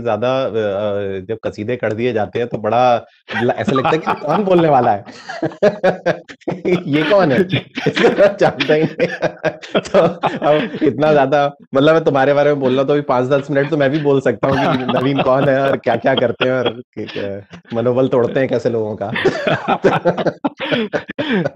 ज्यादा जब कसीदे कर दिए जाते हैं तो बड़ा ऐसा लगता है कि कौन बोलने वाला है ये कौन है इसका तो जानता ही नहीं तो अब इतना ज्यादा मतलब मैं तुम्हारे बारे में बोल रहा तो अभी पांच दस मिनट तो मैं भी बोल सकता हूँ कि नवीन कौन है और क्या क्या करते हैं और मनोबल तोड़ते हैं कैसे लोगों का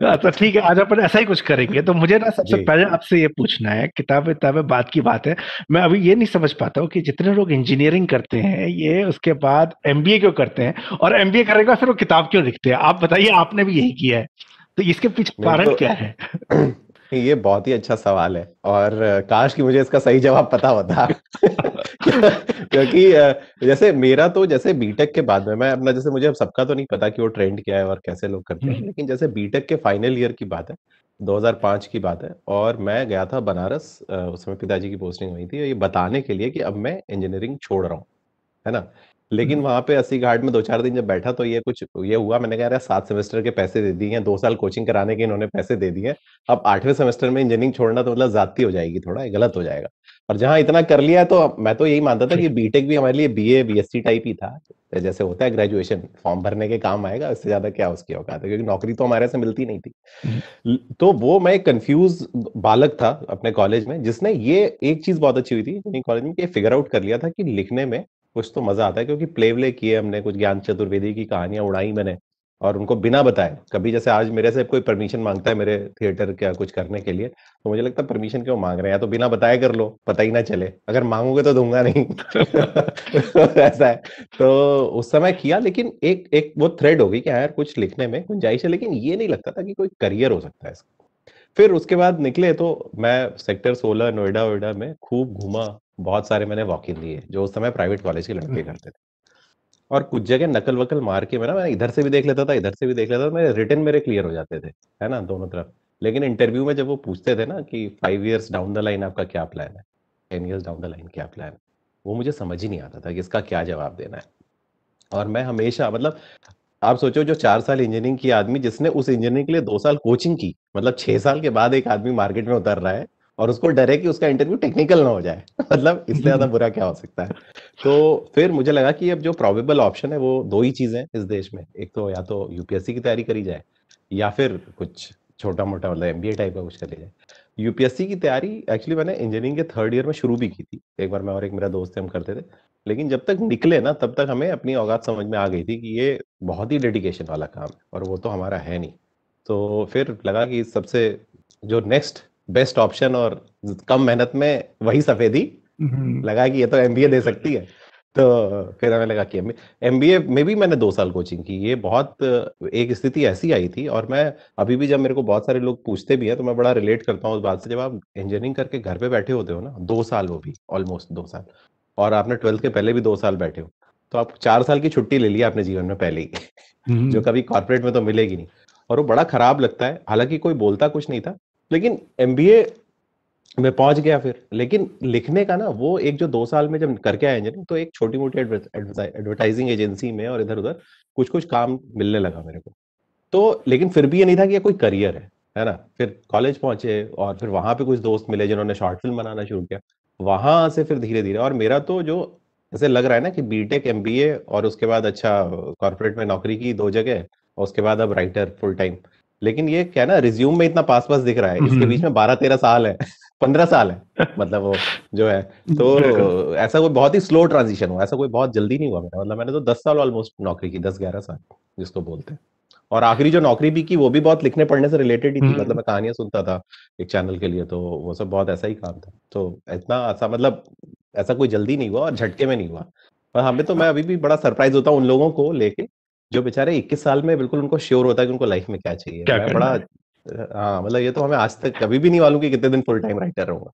हाँ, तो ठीक है आज अपन ऐसा ही कुछ करेंगे तो मुझे ना सबसे पहले आपसे ये पूछना है किताब किताबें बात की बात है मैं अभी ये नहीं समझ पाता हूँ कि जितने लोग इंजीनियरिंग करते करते हैं ये उसके बाद एम क्यों करते हैं और एमबीए करने के बाद फिर वो किताब क्यों लिखते हैं आप बताइए आपने भी यही किया है तो इसके पीछे कारण तो, क्या है ये बहुत ही अच्छा सवाल है और काश कि मुझे इसका सही जवाब पता होता क्योंकि जैसे मेरा तो जैसे बीटेक के बाद में मैं अपना जैसे मुझे अब सबका तो नहीं पता कि वो ट्रेंड क्या है और कैसे लोग करते हैं हम्म। लेकिन जैसे बीटेक के फाइनल ईयर की बात है 2005 की बात है और मैं गया था बनारस उस समय पिताजी की पोस्टिंग हुई थी ये बताने के लिए कि अब मैं इंजीनियरिंग छोड़ रहा हूँ है ना लेकिन हम्म। वहां पे अस्सी घाट में दो चार दिन जब बैठा तो ये कुछ ये हुआ मैंने कहा सात सेमेस्टर के पैसे दे दिए हैं दो साल कोचिंग कराने के इन्होंने पैसे दे दिए हैं अब आठवें सेमेस्टर में इंजीनियरिंग छोड़ना तो मतलब जाती हो जाएगी थोड़ा गलत हो जाएगा और जहाँ इतना कर लिया है तो मैं तो यही मानता था कि बीटेक भी हमारे लिए बी ए टाइप ही था तो जैसे होता है ग्रेजुएशन फॉर्म भरने के काम आएगा उससे ज्यादा क्या उसकी औकात है क्योंकि नौकरी तो हमारे से मिलती नहीं थी हम्म। तो वो मैं एक कंफ्यूज बालक था अपने कॉलेज में जिसने ये एक चीज बहुत अच्छी हुई थी कॉलेज में फिगर आउट कर लिया था कि लिखने में कुछ तो मजा आता है क्योंकि प्ले व्ले किए हमने कुछ ज्ञान चतुर्वेदी की कहानियां उड़ाई मैंने और उनको बिना बताए कभी जैसे आज मेरे से कोई परमिशन मांगता है मेरे थिएटर का कुछ करने के लिए तो मुझे लगता है परमिशन क्यों मांग रहे हैं या तो बिना बताए कर लो पता ही ना चले अगर मांगोगे तो दूंगा नहीं ऐसा है तो उस समय किया लेकिन एक एक वो थ्रेड होगी कि हाँ यार कुछ लिखने में गुंजाइश है लेकिन ये नहीं लगता था कि कोई करियर हो सकता है इसका फिर उसके बाद निकले तो मैं सेक्टर सोलह नोएडा वोएडा में खूब घूमा बहुत सारे मैंने वॉक इन लिए जो उस समय प्राइवेट कॉलेज के लड़के हम्म। करते थे और कुछ जगह नकल वकल मार के मैं ना मैं इधर से भी देख लेता था इधर से भी देख लेता था मेरे रिटर्न मेरे क्लियर हो जाते थे है ना दोनों तरफ लेकिन इंटरव्यू में जब वो पूछते थे ना कि five years down the line आपका क्या प्लान है ten years down the line क्या प्लान है वो मुझे समझ ही नहीं आता था कि इसका क्या जवाब देना है और मैं हमेशा मतलब आप सोचो जो चार साल इंजीनियरिंग की आदमी जिसने उस इंजीनियरिंग के लिए दो साल कोचिंग की मतलब छह साल के बाद एक आदमी मार्केट में उतर रहा है और उसको डर है कि उसका इंटरव्यू टेक्निकल ना हो जाए मतलब इससे ज्यादा बुरा क्या हो सकता है तो फिर मुझे लगा कि अब जो प्रॉबेबल ऑप्शन है वो दो ही चीजें इस देश में एक तो या तो यूपीएससी की तैयारी करी जाए या फिर कुछ छोटा मोटा मतलब एम टाइप का कुछ कर लिया यूपीएससी की तैयारी एक्चुअली मैंने इंजीनियरिंग के थर्ड ईयर में शुरू भी की थी एक बार मैं और एक मेरा दोस्त हम करते थे लेकिन जब तक निकले ना तब तक हमें अपनी औकात समझ में आ गई थी कि ये बहुत ही डेडिकेशन वाला काम है और वो तो हमारा है नहीं तो फिर लगा कि सबसे जो नेक्स्ट बेस्ट ऑप्शन और कम मेहनत में वही सफेदी हम्म। लगा कि ये तो एमबीए दे सकती है तो फिर हमें लगा कि एमबीए में भी मैंने दो साल कोचिंग की ये बहुत एक स्थिति ऐसी आई थी और मैं अभी भी जब मेरे को बहुत सारे लोग पूछते भी हैं तो मैं बड़ा रिलेट करता हूँ उस बात से जब आप इंजीनियरिंग करके घर पे बैठे होते हो ना दो साल वो भी ऑलमोस्ट दो साल और आपने ट्वेल्थ के पहले भी दो साल बैठे हो तो आप चार साल की छुट्टी ले लिया अपने जीवन में पहले ही हम्म। जो कभी कॉर्पोरेट में तो मिलेगी नहीं और वो बड़ा खराब लगता है हालांकि कोई बोलता कुछ नहीं था लेकिन एम में पहुंच गया फिर लेकिन लिखने का ना वो एक जो दो साल में जब करके आया इंजीनियरिंग तो एक छोटी मोटी एडवर्टाइजिंग एजेंसी में और इधर उधर कुछ कुछ काम मिलने लगा मेरे को तो लेकिन फिर भी ये नहीं था कि ये कोई करियर है है ना फिर कॉलेज पहुंचे और फिर वहां पे कुछ दोस्त मिले जिन्होंने शॉर्ट फिल्म बनाना शुरू किया वहां से फिर धीरे धीरे और मेरा तो जो ऐसे लग रहा है ना कि बीटेक एमबीए और उसके बाद अच्छा कॉर्पोरेट में नौकरी की दो जगह और उसके बाद अब राइटर फुल टाइम लेकिन ये क्या ना रिज्यूम में इतना पास पास दिख रहा है इसके हम्म। बीच में बारह तेरह साल है पंद्रह साल है मतलब वो जो है तो ऐसा कोई बहुत ही स्लो ट्रांजिशन हुआ ऐसा कोई बहुत जल्दी नहीं हुआ मेरा मतलब मैंने तो दस साल ऑलमोस्ट नौकरी की दस ग्यारह साल जिसको बोलते हैं और आखिरी जो नौकरी भी की वो भी बहुत लिखने पढ़ने से रिलेटेड ही थी हम्म। मतलब मैं कहानियां सुनता था एक चैनल के लिए तो वो सब बहुत ऐसा ही काम था तो इतना ऐसा मतलब ऐसा कोई जल्दी नहीं हुआ और झटके में नहीं हुआ पर हमें तो मैं हाँ। अभी भी बड़ा सरप्राइज होता हूँ उन लोगों को लेके जो बेचारे 21 साल में बिल्कुल उनको श्योर होता है कि उनको लाइफ में क्या चाहिए क्या बड़ा हाँ मतलब ये तो हमें आज तक कभी भी नहीं मालूम कि कितने दिन फुल टाइम राइटर रहूंगा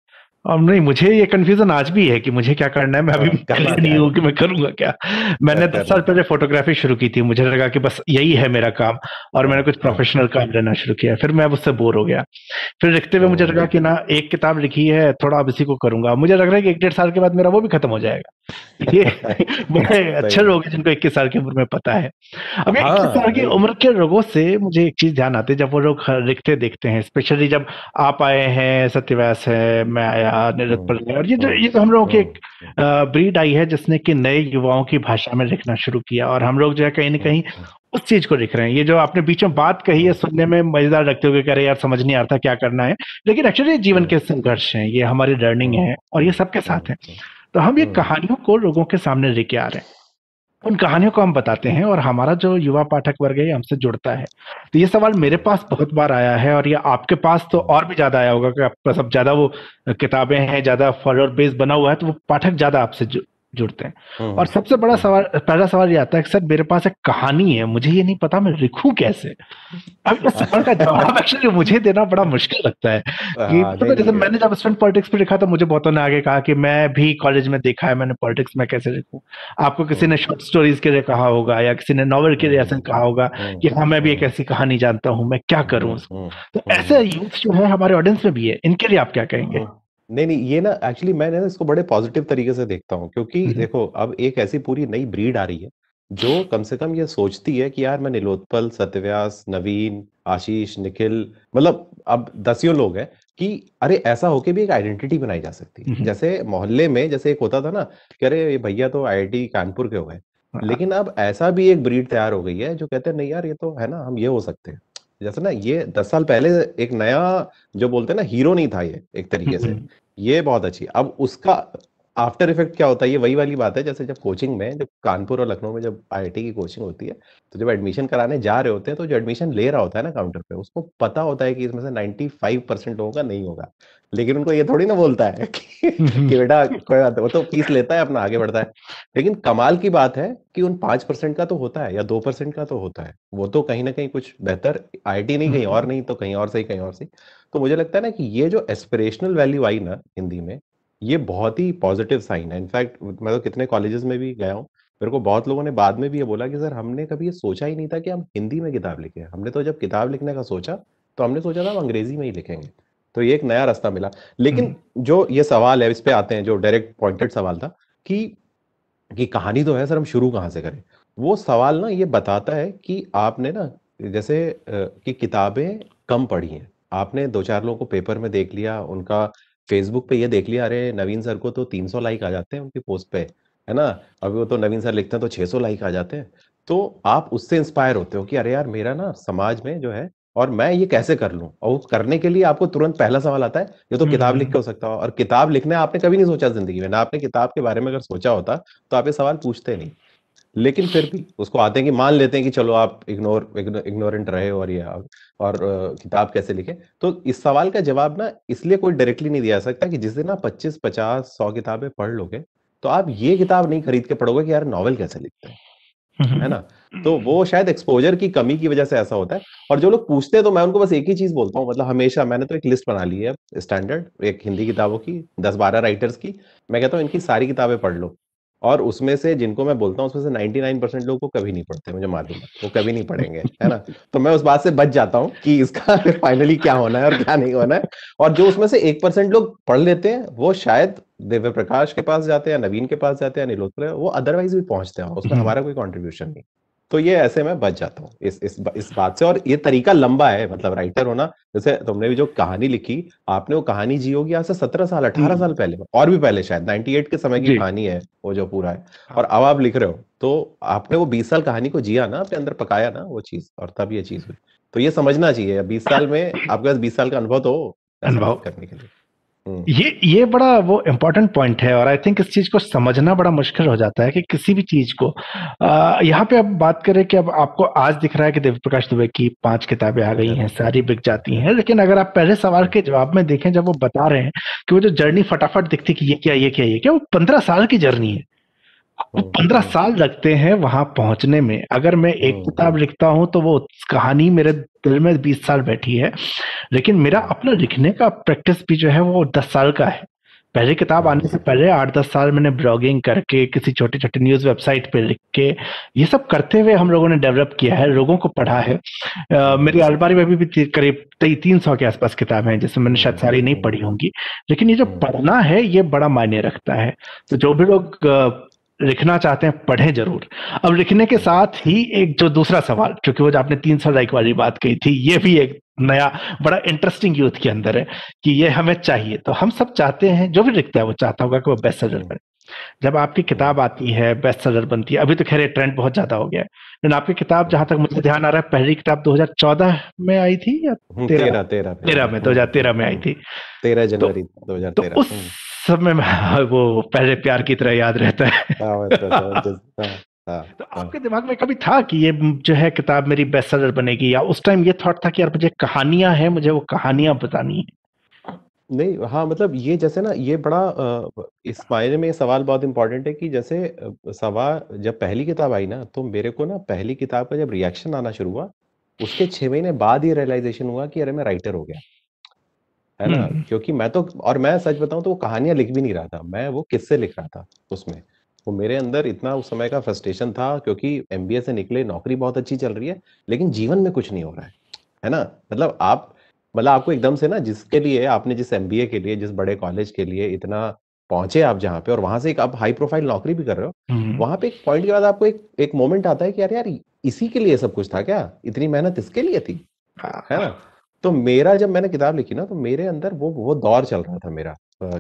अब नहीं मुझे ये कंफ्यूजन आज भी है कि मुझे क्या करना है मैं अभी हाँ, क्लियर नहीं हूँ कि मैं करूंगा क्या मैंने दस साल पहले फोटोग्राफी शुरू की थी मुझे लगा कि बस यही है मेरा काम और मैंने कुछ प्रोफेशनल हाँ। काम लेना शुरू किया फिर मैं उससे बोर हो गया फिर लिखते हुए मुझे हाँ, लगा कि तो ना एक किताब लिखी है थोड़ा अब इसी को करूंगा मुझे लग रहा है कि एक डेढ़ साल के बाद मेरा वो भी खत्म हो जाएगा ये अच्छे लोग जिनको इक्कीस साल की उम्र में पता है अब हाँ, इक्कीस साल की हाँ। उम्र के लोगों से मुझे एक चीज ध्यान आती है जब वो लोग लिखते देखते हैं स्पेशली जब आप आए हैं सत्यव्यास है मैं आया निरत हम्म, पर और ये जो हम्म, ये तो हम लोगों की एक हम्म, ब्रीड आई है जिसने कि नए युवाओं की भाषा में लिखना शुरू किया और हम लोग जो है कहीं ना कहीं उस चीज को लिख रहे हैं ये जो आपने बीच में बात कही है सुनने में मजेदार लगते हुए कह रहे यार समझ नहीं आता क्या करना है लेकिन एक्चुअली जीवन के संघर्ष हैं ये हमारी लर्निंग है और ये सबके साथ है तो हम ये हाँ। कहानियों को लोगों के सामने लेके आ रहे हैं उन कहानियों को हम बताते हैं और हमारा जो युवा पाठक वर्ग है हमसे जुड़ता है तो ये सवाल मेरे पास बहुत बार आया है और ये आपके पास तो और भी ज्यादा आया होगा कि आपके पास अब ज्यादा वो किताबें हैं ज्यादा फॉलोअर बेस बना हुआ है तो वो पाठक ज्यादा आपसे जुड़ते हैं हम्म, और हम्म। सबसे बड़ा हम्म। सवाल पहला सवाल ये आता है सर मेरे पास एक कहानी है मुझे ये नहीं पता मैं लिखूं कैसे अब इस अच्छा। सवाल का जवाब एक्चुअली मुझे देना बड़ा मुश्किल लगता है हाँ, कि तो जैसे मैंने जब स्टूडेंट पॉलिटिक्स पे लिखा तो मुझे बहुतों ने आगे कहा कि मैं भी कॉलेज में देखा है मैंने पॉलिटिक्स में कैसे लिखू आपको किसी ने शॉर्ट स्टोरीज के लिए कहा होगा या किसी ने नॉवल के लिए ऐसा कहा होगा कि हाँ मैं भी एक ऐसी कहानी जानता हूँ मैं क्या करूँ उसको तो ऐसे यूथ जो है हमारे ऑडियंस में भी है इनके लिए आप क्या कहेंगे नहीं नहीं ये ना एक्चुअली मैं ना इसको बड़े पॉजिटिव तरीके से देखता हूँ क्योंकि हम्म, हम्म। देखो अब एक ऐसी पूरी नई ब्रीड आ रही है जो कम से कम ये सोचती है कि यार मैं नीलोत्पल सत्यव्यास नवीन आशीष निखिल मतलब अब दसियों लोग हैं कि अरे ऐसा होके भी एक आइडेंटिटी बनाई जा सकती है हम्म, जैसे मोहल्ले में जैसे एक होता था ना कि अरे ये भैया तो आईआईटी कानपुर के हो गए हाँ, हाँ। लेकिन अब ऐसा भी एक ब्रीड तैयार हो गई है जो कहते हैं नहीं यार ये तो है ना हम ये हो सकते हैं जैसे ना ये दस साल पहले एक नया जो बोलते हैं ना हीरो नहीं था ये एक तरीके से ये बहुत अच्छी अब उसका आफ्टर इफेक्ट क्या होता है ये वही वाली बात है जैसे जब कोचिंग में जब कानपुर और लखनऊ में जब आईआईटी की कोचिंग होती है तो जब एडमिशन कराने जा रहे होते हैं तो जो एडमिशन ले रहा होता है ना काउंटर पे उसको पता होता है कि इसमें से 95 परसेंट लोगों का नहीं होगा लेकिन उनको ये थोड़ी ना बोलता है कि, कि बेटा कोई बात वो तो फीस लेता है अपना आगे बढ़ता है लेकिन कमाल की बात है कि उन पांच परसेंट का तो होता है या दो परसेंट का तो होता है वो तो कहीं ना कहीं कुछ बेहतर आई नहीं कहीं हम्म। और नहीं तो कहीं और सही कहीं और सही तो मुझे लगता है ना कि ये जो एस्पिरेशनल वैल्यू आई ना हिंदी में ये बहुत ही पॉजिटिव साइन है इनफैक्ट मैं तो कितने कॉलेजेस में भी गया हूँ मेरे को बहुत लोगों ने बाद में भी ये बोला कि सर हमने कभी ये सोचा ही नहीं था कि हम हिंदी में किताब लिखे हमने तो जब किताब लिखने का सोचा तो हमने सोचा था हम अंग्रेजी में ही लिखेंगे तो ये एक नया रास्ता मिला लेकिन हम्म। जो ये सवाल है इस पे आते हैं जो डायरेक्ट पॉइंटेड सवाल था कि कि कहानी तो है सर हम शुरू कहाँ से करें वो सवाल ना ये बताता है कि आपने ना जैसे कि किताबें कम पढ़ी हैं आपने दो चार लोगों को पेपर में देख लिया, उनका फ़ेसबुक पे ये देख लिया, अरे! नवीन सर को तो 300 लाइक आ जाते हैं उनकी पोस्ट पे, है ना? अभी वो तो नवीन सर लिखते हैं तो 600 लाइक आ जाते हैं। तो आप उससे इंस्पायर होते हो कि अरे यार! मेरा ना समाज में जो है और मैं ये कैसे कर लूँ? और वो करने के लिए आपको तुरंत पहला सवाल आता है, ये तो किताब लिख के हो सकता हो और किताब लिखना आपने कभी नहीं सोचा ज़िंदगी में, ना आपने किताब के बारे में अगर सोचा होता, तो आप ये सवाल पूछते नहीं। लेकिन फिर भी उसको आते हैं कि मान लेते हैं कि चलो आप इग्नोर इग्नोरेंट रहे और ये और किताब कैसे लिखे तो इस सवाल का जवाब ना इसलिए कोई डायरेक्टली नहीं दिया सकता कि जिस दिन आप पच्चीस पचास सौ किताबें पढ़ लोगे तो आप ये किताब नहीं खरीद के पढ़ोगे कि यार नॉवल कैसे लिखते हैं है ना तो वो शायद एक्सपोजर की कमी की वजह से ऐसा होता है और जो लोग पूछते हैं तो मैं उनको बस एक ही चीज बोलता हूँ मतलब हमेशा मैंने तो एक लिस्ट बना ली है स्टैंडर्ड एक हिंदी किताबों की दस बारह राइटर्स की मैं कहता हूँ इनकी सारी किताबें पढ़ लो और उसमें से जिनको मैं बोलता हूँ उसमें से 99 परसेंट लोग को कभी नहीं पढ़ते मुझे मालूम है वो कभी नहीं पढ़ेंगे है ना तो मैं उस बात से बच जाता हूँ कि इसका फाइनली क्या होना है और क्या नहीं होना है और जो उसमें से एक परसेंट लोग पढ़ लेते हैं वो शायद देव्य प्रकाश के पास जाते हैं नवीन के पास जाते हैं अनिलोत्र वो अदरवाइज भी पहुंचते हैं उसमें हम्म। हमारा कोई कॉन्ट्रीब्यूशन नहीं तो ये ऐसे मैं बच जाता हूँ इस इस इस बात से और ये तरीका लंबा है मतलब राइटर होना जैसे तुमने भी जो कहानी लिखी आपने वो कहानी जी होगी आज से सत्रह साल अठारह हम्म। साल पहले और भी पहले शायद नाइनटी एट के समय की कहानी है वो जो पूरा है हाँ। और अब आप लिख रहे हो तो आपने वो बीस साल कहानी को जिया ना अपने अंदर पकाया ना वो चीज और तब ये चीज हुई तो ये समझना चाहिए बीस साल में आपके पास बीस साल का अनुभव तो अनुभव करने के लिए हम्म। ये ये बड़ा वो इम्पोर्टेंट पॉइंट है और आई थिंक इस चीज को समझना बड़ा मुश्किल हो जाता है कि किसी भी चीज को यहाँ पे अब बात करें कि अब आपको आज दिख रहा है कि देव प्रकाश दुबे की पांच किताबें आ गई हैं सारी बिक जाती हैं लेकिन अगर आप पहले सवाल के जवाब में देखें जब वो बता रहे हैं कि वो जो जर्नी फटाफट दिखती कि ये क्या ये क्या ये क्या वो पंद्रह साल की जर्नी है हम्म, पंद्रह हम्म। साल लगते हैं वहां पहुंचने में अगर मैं एक किताब लिखता हूं तो वो कहानी मेरे दिल में बीस साल बैठी है लेकिन मेरा अपना लिखने का प्रैक्टिस भी जो है वो दस साल का है पहले किताब आने से पहले आठ दस साल मैंने ब्लॉगिंग करके किसी छोटे छोटे न्यूज़ वेबसाइट पे लिख के ये सब करते हुए हम लोगों ने डेवलप किया है लोगों को पढ़ा है आ, मेरी अलमारी में भी, भी करीब तीन सौ के आसपास किताब हैं जिसमें मैंने शायद सारी नहीं पढ़ी होंगी लेकिन ये जो हम्म। पढ़ना है ये बड़ा मायने रखता है तो जो भी लोग लिखना चाहते हैं पढ़े जरूर अब लिखने के साथ ही एक जो दूसरा सवाल क्योंकि वो जो आपने तीन सौ लाइक वाली बात कही थी ये भी एक नया बड़ा इंटरेस्टिंग यूथ के अंदर है कि ये हमें चाहिए तो हम सब चाहते हैं जो भी लिखता है वो चाहता होगा कि वो बेस्ट सेलर बने जब आपकी किताब आती है बेस्ट सेलर बनती है अभी तो खैर ट्रेंड बहुत ज्यादा हो गया है लेकिन आपकी किताब जहां तक मुझे ध्यान आ रहा है पहली किताब 2014 में आई थी या हम्म, तेरह तेरह तेरह में 2013 में आई थी तेरह तो जनवरी दो हजार तेरह तो उस हम्म। समय में वो पहले प्यार की तरह याद रहता है हाँ, हाँ, तो हाँ। आपके दिमाग में कभी था कि ये जो है किताब मेरी बेस्ट सेलर बनेगी या उस टाइम ये थॉट था कि यार मुझे कहानियां हैं मुझे वो कहानियां बतानी है नहीं हाँ मतलब ये जैसे ना ये बड़ा इस बारे में सवाल बहुत इम्पोर्टेंट है कि जैसे सवा जब पहली किताब आई ना तो मेरे को ना पहली किताब का जब रिएक्शन आना शुरू हुआ उसके छह महीने बाद ये रियलाइजेशन हुआ कि अरे मैं राइटर हो गया है ना हम्म। क्योंकि मैं तो और मैं सच बताऊं तो वो कहानियां लिख भी नहीं रहा था मैं वो किससे लिख रहा था उसमें वो मेरे अंदर इतना उस समय का फ्रस्ट्रेशन था क्योंकि एम से निकले नौकरी बहुत अच्छी चल रही है लेकिन जीवन में कुछ नहीं हो रहा है है ना मतलब आप मतलब आपको एकदम से ना जिसके लिए आपने जिस एम के लिए जिस बड़े कॉलेज के लिए इतना पहुंचे आप जहाँ पे और वहां से एक आप हाई प्रोफाइल नौकरी भी कर रहे हो हम्म। वहां पे एक पॉइंट के बाद आपको एक एक मोमेंट आता है कि यार यार इसी के लिए सब कुछ था क्या इतनी मेहनत इसके लिए थी है ना तो मेरा जब मैंने किताब लिखी ना तो मेरे अंदर वो वो दौर चल रहा था मेरा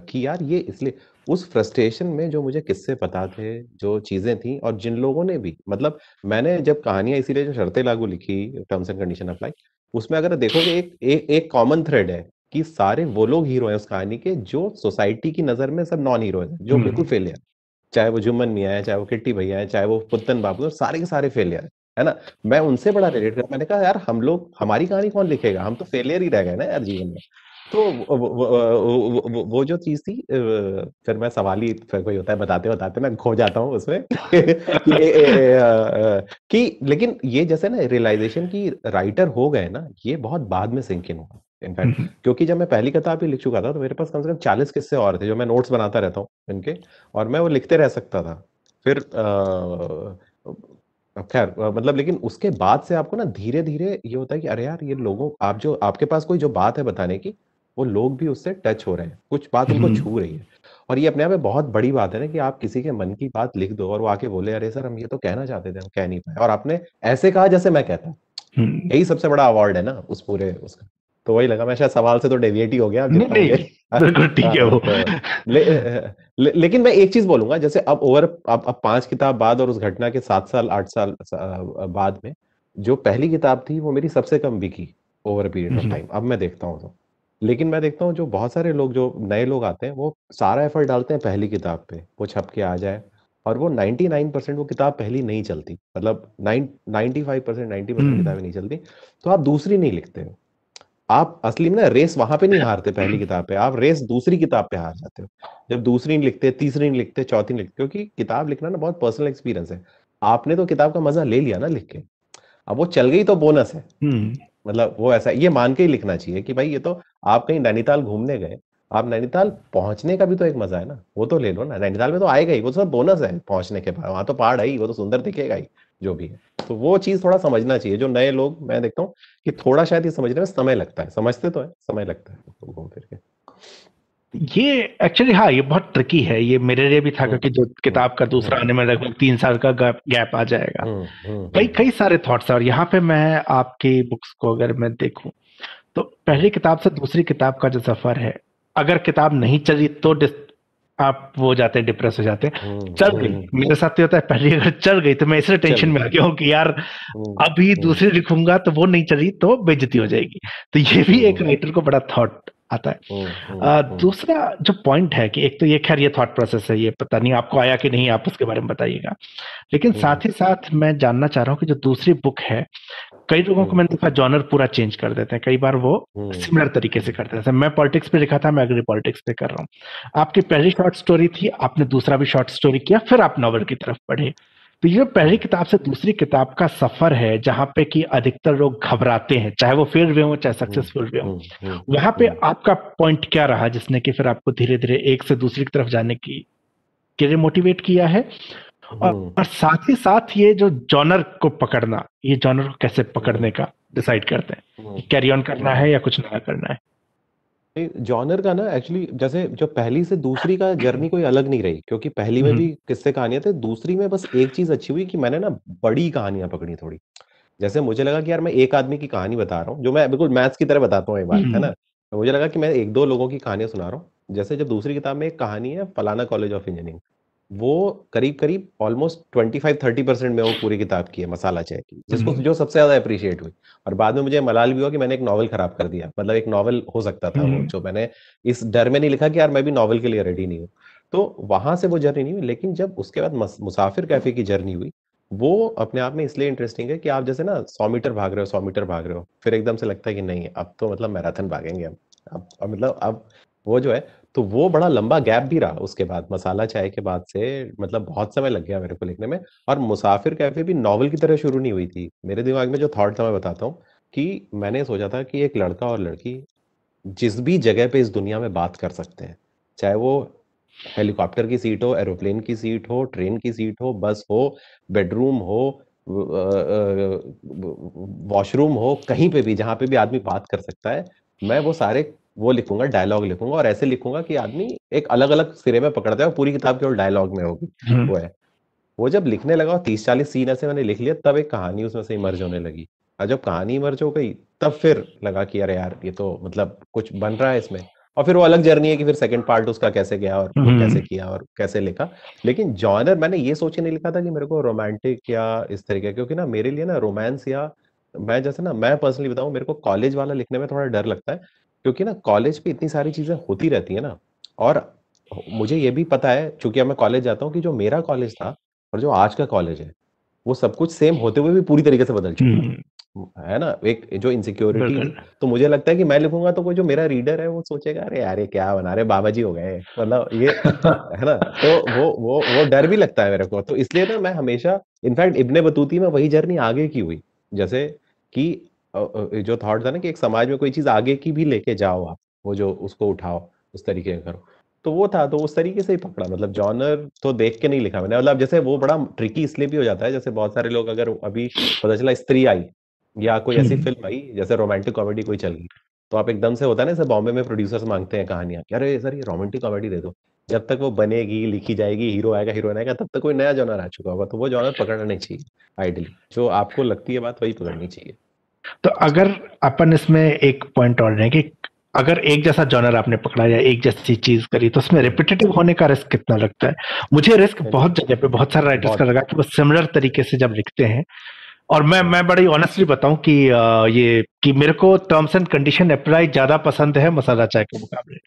कि यार ये इसलिए उस फ्रस्ट्रेशन में जो मुझे किस्से पता थे जो चीजें थी और जिन लोगों ने भी मतलब मैंने जब कहानियां इसीलिए जो शर्तें लागू लिखी टर्म्स एंड कंडीशन अप्लाई उसमें अगर देखोगे एक ए, एक कॉमन थ्रेड है कि सारे वो लोग हीरो हैं उस कहानी के जो सोसाइटी की नजर में सब नॉन हीरो हैं जो बिल्कुल फेलियर हम्म। चाहे वो जुम्मन मियाँ है चाहे वो किट्टी भैया है चाहे वो पुतन बाबू सारे के सारे फेलियर है है ना मैं उनसे बड़ा रिलेट कर मैंने कहा यार हम लोग हमारी कहानी कौन लिखेगा हम तो फेलियर ही रह गए ना यार जीवन में तो वो, जो चीज थी फिर मैं सवाल ही फिर कोई होता है बताते बताते ना खो जाता हूँ उसमें कि लेकिन ये जैसे ना रियलाइजेशन की राइटर हो गए ना ये बहुत बाद में सिंक इन हुआ इनफैक्ट हम्म। क्योंकि जब मैं पहली किताब ही लिख चुका था तो मेरे पास कम से कम चालीस किस्से और थे जो मैं नोट्स बनाता रहता हूँ इनके और मैं वो लिखते रह सकता था फिर खैर मतलब लेकिन उसके बाद से आपको ना धीरे धीरे ये होता है कि अरे यार ये लोगों आप जो आपके पास कोई जो बात है बताने की वो लोग भी उससे टच हो रहे हैं कुछ बात उनको हम्म। छू रही है और ये अपने आप में बहुत बड़ी बात है ना कि आप किसी के मन की बात लिख दो और वो आके बोले अरे सर हम ये तो कहना चाहते थे हम कह नहीं पाए और आपने ऐसे कहा जैसे मैं कहता हम्म। यही सबसे बड़ा अवार्ड है ना उस पूरे उसका तो वही लगा मैं शायद सवाल से तो डेविएट ही हो गया नहीं, नहीं, ठीक है वो ले, ले, लेकिन मैं एक चीज बोलूंगा जैसे अब ओवर अब अब पांच किताब बाद और उस घटना के सात साल आठ साल बाद में जो पहली किताब थी वो मेरी सबसे कम बिकी ओवर पीरियड ऑफ टाइम अब मैं देखता हूँ लेकिन मैं देखता हूँ जो बहुत सारे लोग जो नए लोग आते हैं वो सारा एफर्ट डालते हैं पहली किताब पे वो छप के आ जाए और वो 99 परसेंट वो किताब पहली नहीं चलती मतलब 95 परसेंट नाइन्टी परसेंट किताबें नहीं चलती तो आप दूसरी नहीं लिखते हो आप असली में ना रेस वहां पे नहीं हारते पहली किताब पे आप रेस दूसरी किताब पे हार जाते हो जब दूसरी नहीं लिखते तीसरी नहीं लिखते चौथी नहीं लिखते क्योंकि किताब लिखना ना बहुत पर्सनल एक्सपीरियंस है आपने तो किताब का मजा ले लिया ना लिख के अब वो चल गई तो बोनस है हम्म। मतलब वो ऐसा ये मान के ही लिखना चाहिए कि भाई ये तो आप कहीं नैनीताल घूमने गए आप नैनीताल पहुंचने का भी तो एक मजा है ना वो तो ले लो ना नैनीताल में तो आएगा ही वो सब बोनस है पहुंचने के बाद वहां तो पहाड़ है वो तो सुंदर दिखेगा ही जो भी है तो वो चीज थोड़ा समझना चाहिए जो नए लोग मैं देखता हूँ कि थोड़ा शायद ये समझने में समय लगता है समझते तो है समय लगता है घूम तो फिर के ये एक्चुअली हाँ ये बहुत ट्रिकी है ये मेरे लिए भी था क्योंकि हम्म, जो किताब का हम्म, दूसरा हम्म। आने में लगभग तीन साल का गैप आ जाएगा कई कई सारे थॉट्स और यहाँ पे मैं आपकी बुक्स को अगर मैं देखूं तो पहली किताब से दूसरी किताब का जो सफर है अगर किताब नहीं चली तो आप वो जाते हैं डिप्रेस हो जाते हैं चल गई मेरे साथ होता है पहली अगर चल गई तो मैं इसलिए टेंशन में आ गया हूँ कि यार अभी दूसरी लिखूंगा तो वो नहीं चली तो बेजती हो जाएगी तो ये भी एक राइटर को बड़ा थॉट आता है ओ, ओ, आ, दूसरा जो पॉइंट है कि एक तो ये खैर ये थॉट प्रोसेस है ये पता नहीं आपको आया कि नहीं आप उसके बारे में बताइएगा लेकिन हम्म। साथ ही साथ मैं जानना चाह रहा हूँ कि जो दूसरी बुक है कई लोगों को हम्म। मैंने देखा जॉनर पूरा चेंज कर देते हैं कई बार वो सिमिलर हम्म। तरीके से करते हैं मैं पॉलिटिक्स पे लिखा था मैं एग्री पॉलिटिक्स पे कर रहा हूँ आपकी पहली शॉर्ट स्टोरी थी आपने दूसरा भी शॉर्ट स्टोरी किया फिर आप नॉवल की तरफ पढ़े तो ये पहली किताब से दूसरी किताब का सफर है जहां पे कि अधिकतर लोग घबराते हैं चाहे वो फेल हुए हो चाहे सक्सेसफुल हुए हो वहां पे हम्म। आपका पॉइंट क्या रहा जिसने कि फिर आपको धीरे धीरे एक से दूसरी की तरफ जाने की के लिए मोटिवेट किया है और, हम्म। और साथ ही साथ ये जो जॉनर को पकड़ना ये जॉनर को कैसे पकड़ने हम्म। का डिसाइड करते हैं कैरी ऑन करना है या कुछ नया करना है जॉनर का ना एक्चुअली जैसे जो पहली से दूसरी का जर्नी कोई अलग नहीं रही क्योंकि पहली में भी हम्म। किस्से कहानियां थे दूसरी में बस एक चीज अच्छी हुई कि मैंने ना बड़ी कहानियां पकड़ी थोड़ी जैसे मुझे लगा कि यार मैं एक आदमी की कहानी बता रहा हूँ जो मैं बिल्कुल मैथ्स की तरह बताता हूँ एक बार है ना हम्म। तो मुझे लगा कि मैं एक दो लोगों की कहानियां सुना रहा हूँ जैसे जब दूसरी किताब में एक कहानी है फलाना कॉलेज ऑफ इंजीनियरिंग वो करीब करीब ऑलमोस्ट फाइव थर्टी परसेंट में वो पूरी किताब की है मसाला चाय की जिसको हम्म। जो सबसे ज्यादा अप्रिशिएट हुई और बाद में मुझे मलाल भी हुआ कि मैंने एक नॉवल खराब कर दिया मतलब एक नॉवल हो सकता था वो हम्म। जो मैंने इस डर में नहीं लिखा कि यार मैं भी नॉवल के लिए रेडी नहीं हूँ तो वहां से वो जर्नी नहीं हुई लेकिन जब उसके बाद मुसाफिर कैफे की जर्नी हुई वो अपने आप में इसलिए इंटरेस्टिंग है कि आप जैसे ना सौ मीटर भाग रहे हो सौ मीटर भाग रहे हो फिर एकदम से लगता है कि नहीं अब तो मतलब मैराथन भागेंगे हम अब मतलब अब वो जो है तो वो बड़ा लंबा गैप भी रहा उसके बाद मसाला चाय के बाद से मतलब बहुत समय लग गया मेरे को लिखने में और मुसाफिर कैफे भी नॉवल की तरह शुरू नहीं हुई थी मेरे दिमाग में जो थॉट था मैं बताता हूँ कि मैंने सोचा था कि एक लड़का और लड़की जिस भी जगह पे इस दुनिया में बात कर सकते हैं चाहे वो हेलीकॉप्टर की सीट हो एरोप्लेन की सीट हो ट्रेन की सीट हो बस हो बेडरूम हो वॉशरूम हो कहीं पे भी जहाँ पे भी आदमी बात कर सकता है मैं वो सारे वो लिखूंगा डायलॉग लिखूंगा और ऐसे लिखूंगा कि आदमी एक अलग अलग सिरे में पकड़ता है पूरी किताब केवल डायलॉग में होगी हम्म। वो है वो जब लिखने लगा तीस चालीस सीन ऐसे मैंने लिख लिया तब एक कहानी उसमें से इमर्ज होने लगी और जब कहानी इमर्ज हो गई तब फिर लगा कि अरे यार ये तो मतलब कुछ बन रहा है इसमें और फिर वो अलग जर्नी है कि फिर सेकंड पार्ट उसका कैसे गया और कैसे हम्म। किया और कैसे लिखा लेकिन जॉनर मैंने ये सोच नहीं लिखा था कि मेरे को रोमांटिक या इस तरीके क्योंकि ना मेरे लिए ना रोमांस या मैं जैसे ना मैं पर्सनली बताऊं मेरे को कॉलेज वाला लिखने में थोड़ा डर लगता है क्योंकि ना कॉलेज पे इतनी सारी चीजें होती रहती है ना और मुझे ये भी पता है चूंकि मैं कॉलेज जाता हूँ कि जो मेरा कॉलेज था और जो आज का कॉलेज है वो सब कुछ सेम होते हुए भी पूरी तरीके से बदल चुका है हम्म। है ना एक जो इनसिक्योरिटी तो मुझे लगता है कि मैं लिखूंगा तो कोई जो मेरा रीडर है वो सोचेगा अरे यार ये क्या बना रहे बाबा जी हो गए मतलब ये है ना तो वो वो वो डर भी लगता है मेरे को तो इसलिए ना मैं हमेशा इनफैक्ट इब्ने बतूती में वही जर्नी आगे की हुई जैसे कि जो थॉट था ना कि एक समाज में कोई चीज़ आगे की भी लेके जाओ आप, वो जो उसको उठाओ, उस तरीके का करो। तो वो था, तो उस तरीके से ही पकड़ा मतलब जॉनर तो देख के नहीं लिखा मैंने मतलब जैसे वो बड़ा ट्रिकी इसलिए भी हो जाता है, जैसे बहुत सारे लोग अगर अभी पता चला स्त्री आई या कोई ऐसी फ़िल्म हम्म। आई जैसे रोमांटिक कॉमेडी कोई चल गई, तो आप एकदम से होता है ना जैसे बॉम्बे में प्रोड्यूसर्स मांगते हैं कहानियां अरे सर ये रोमांटिक कॉमेडी दे दो। जब तक वो बनेगी लिखी जाएगी हीरो आएगा हीरोइन आएगा तब तक कोई नया जॉनर आ चुका होगा तो वो जॉनर पकड़ना नहीं चाहिए आइडली जो आपको लगती है बात वही पकड़नी चाहिए तो अगर अपन इसमें एक पॉइंट और है कि अगर एक जैसा जॉनर आपने पकड़ा या एक जैसी चीज करी तो उसमें रिपीटेटिव होने का रिस्क कितना लगता है मुझे रिस्क अच्छा। बहुत जगह पे बहुत सारे राइटर्स का लगा कि वो सिमिलर तरीके से जब लिखते हैं और मैं मैं बड़ी ऑनेस्टली बताऊं कि ये कि मेरे को टर्म्स एंड कंडीशन अप्लाई ज्यादा पसंद है मसाला चाय के मुकाबले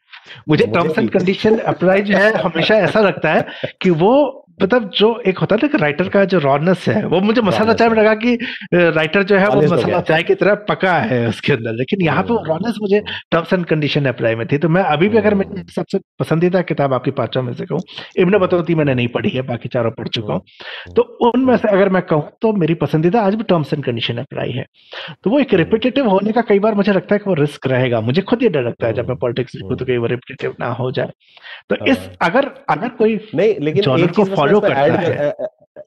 मुझे टर्म्स एंड कंडीशन अप्लाई जो है हमेशा ऐसा लगता है कि वो मतलब जो एक होता है ना राइटर का जो रॉनस है वो मुझे मसाला चाय में लगा कि राइटर जो है वो मसाला चाय की तरह पका है उसके अंदर लेकिन यहाँ पे रॉनस हाँ। मुझे टर्म्स एंड कंडीशन अप्लाई में थी तो मैं अभी भी अगर हाँ। मैं सबसे पसंदीदा किताब आपकी पाचों में से कहूँ इबन बतौती मैंने नहीं पढ़ी है बाकी चारों पढ़ चुका हूँ हाँ। तो उनमें से अगर मैं कहूँ तो मेरी पसंदीदा आज भी टर्म्स एंड कंडीशन अप्लाई है तो वो एक रिपीटेटिव होने का कई बार मुझे लगता है कि वो रिस्क रहेगा मुझे खुद ये डर लगता है जब मैं पॉलिटिक्स लिखूँ तो कई बार रिपीटेटिव ना हो जाए तो इस अगर अगर कोई नहीं लेकिन फॉलो करता है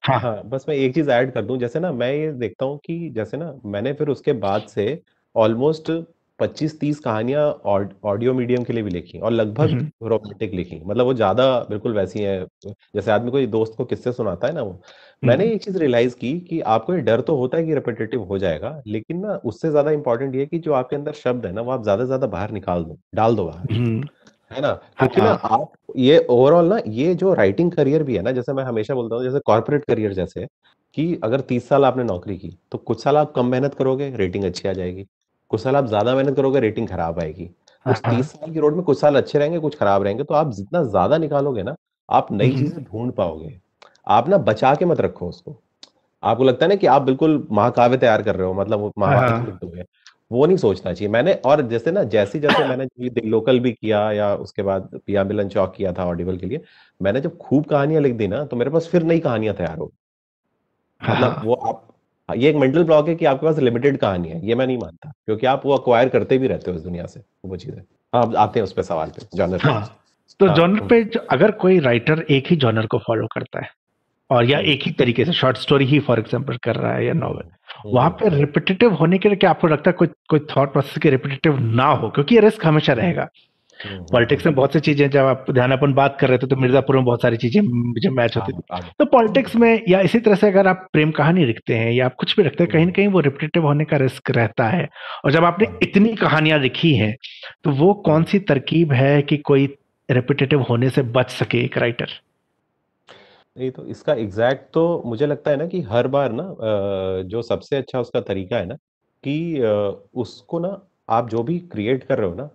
हाँ हाँ बस मैं एक चीज ऐड कर दूं जैसे ना मैं ये देखता हूँ कि जैसे ना मैंने फिर उसके बाद से ऑलमोस्ट 25-30 कहानियां ऑडियो मीडियम के लिए भी लिखी और लगभग रोमांटिक हम्म। लिखी मतलब वो ज्यादा बिल्कुल वैसी है जैसे आदमी कोई दोस्त को किससे सुनाता है ना वो मैंने एक चीज रियलाइज की कि आपको ये डर तो होता है कि रिपीटेटिव हो जाएगा लेकिन ना उससे ज्यादा इंपॉर्टेंट ये कि जो आपके अंदर शब्द है ना वो आप ज्यादा से ज्यादा बाहर निकाल दो डाल दो बाहर हम्म। है ना हाँ, क्योंकि ना हाँ। आप ये ओवरऑल ना ये जो राइटिंग करियर भी है ना जैसे मैं हमेशा बोलता हूँ जैसे कॉर्पोरेट करियर जैसे कि अगर तीस साल आपने नौकरी की तो कुछ साल आप कम मेहनत करोगे रेटिंग अच्छी आ जाएगी कुछ साल आप ज्यादा मेहनत करोगे रेटिंग खराब आएगी हाँ, उस तीस साल की रोड में कुछ साल अच्छे रहेंगे कुछ खराब रहेंगे तो आप जितना ज्यादा निकालोगे ना आप नई हम्म। चीजें ढूंढ पाओगे आप ना बचा के मत रखो उसको आपको लगता है ना कि आप बिल्कुल महाकाव्य तैयार कर रहे हो मतलब महाभारत लिख दोगे वो नहीं सोचना चाहिए मैंने और जैसे ना जैसे जैसे मैंने लोकल भी किया या उसके बाद पिया मिलन चौक किया था ऑडिबल के लिए मैंने जब खूब कहानियां लिख दी ना तो मेरे पास फिर नई कहानियां तैयार हो मतलब हाँ। वो आप ये एक मेंटल ब्लॉक है कि आपके पास लिमिटेड कहानी है ये मैं नहीं मानता क्योंकि आप वो अक्वायर करते भी रहते हो इस दुनिया से वो चीजें आप हाँ, आते हैं उस पर सवाल पे जॉनर हाँ, तो जॉनर हाँ, तो पे अगर कोई राइटर एक ही जॉनर को फॉलो करता है और या एक ही तरीके से शॉर्ट स्टोरी ही फॉर एग्जाम्पल कर रहा है या नॉवल हम्म। वहां पे रिपीटेटिव होने के लिए क्या आपको लगता है कोई कोई थॉट प्रोसेस के रिपीटेटिव ना हो क्योंकि ये रिस्क हमेशा रहेगा पॉलिटिक्स हम्म। में बहुत सी चीजें जब आप ध्यान अपन बात कर रहे थे तो मिर्जापुर में बहुत सारी चीजें जब मैच होती हाँ, थी हाँ। तो पॉलिटिक्स में या इसी तरह से अगर आप प्रेम कहानी लिखते हैं या आप कुछ भी रखते हैं कहीं ना हम्म। कहीं वो रिपीटेटिव होने का रिस्क रहता है और जब आपने इतनी कहानियां लिखी हैं तो वो कौन सी तरकीब है कि कोई रिपीटेटिव होने से बच सके एक राइटर नहीं तो इसका एग्जैक्ट तो मुझे लगता है ना कि हर बार ना जो सबसे अच्छा उसका तरीका है ना कि उसको ना आप जो भी क्रिएट कर रहे हो ना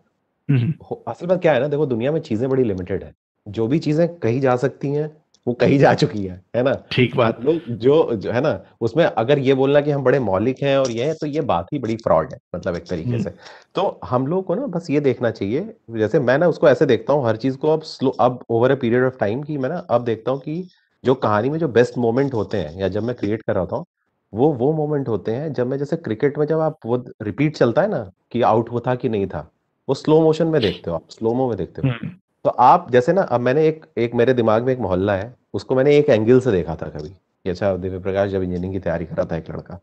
हम्म। असल में क्या है ना देखो दुनिया में चीजें बड़ी लिमिटेड है जो भी चीजें कही जा सकती हैं वो कही जा चुकी है है ना ठीक बात लोग जो जो है ना उसमें अगर ये बोलना कि हम बड़े मौलिक हैं और ये है तो ये बात ही बड़ी फ्रॉड है मतलब एक तरीके हम्म। से तो हम लोग को ना बस ये देखना चाहिए जैसे मैं ना उसको ऐसे देखता हूँ हर चीज को अब स्लो अब over a period of time की मैं ना अब देखता हूँ कि जो कहानी में जो बेस्ट मोमेंट होते हैं या जब मैं क्रिएट कर रहा था वो वो मोमेंट होते हैं जब मैं जैसे क्रिकेट में जब आप वो रिपीट चलता है ना कि आउट हुआ था कि नहीं था वो स्लो मोशन में देखते हो आप स्लोमो में देखते हो हम्म। तो आप जैसे ना अब मैंने एक एक मेरे दिमाग में एक मोहल्ला है उसको मैंने एक एंगल से देखा था कभी कि अच्छा दिव्य प्रकाश जब इंजीनियरिंग की तैयारी कर रहा था एक लड़का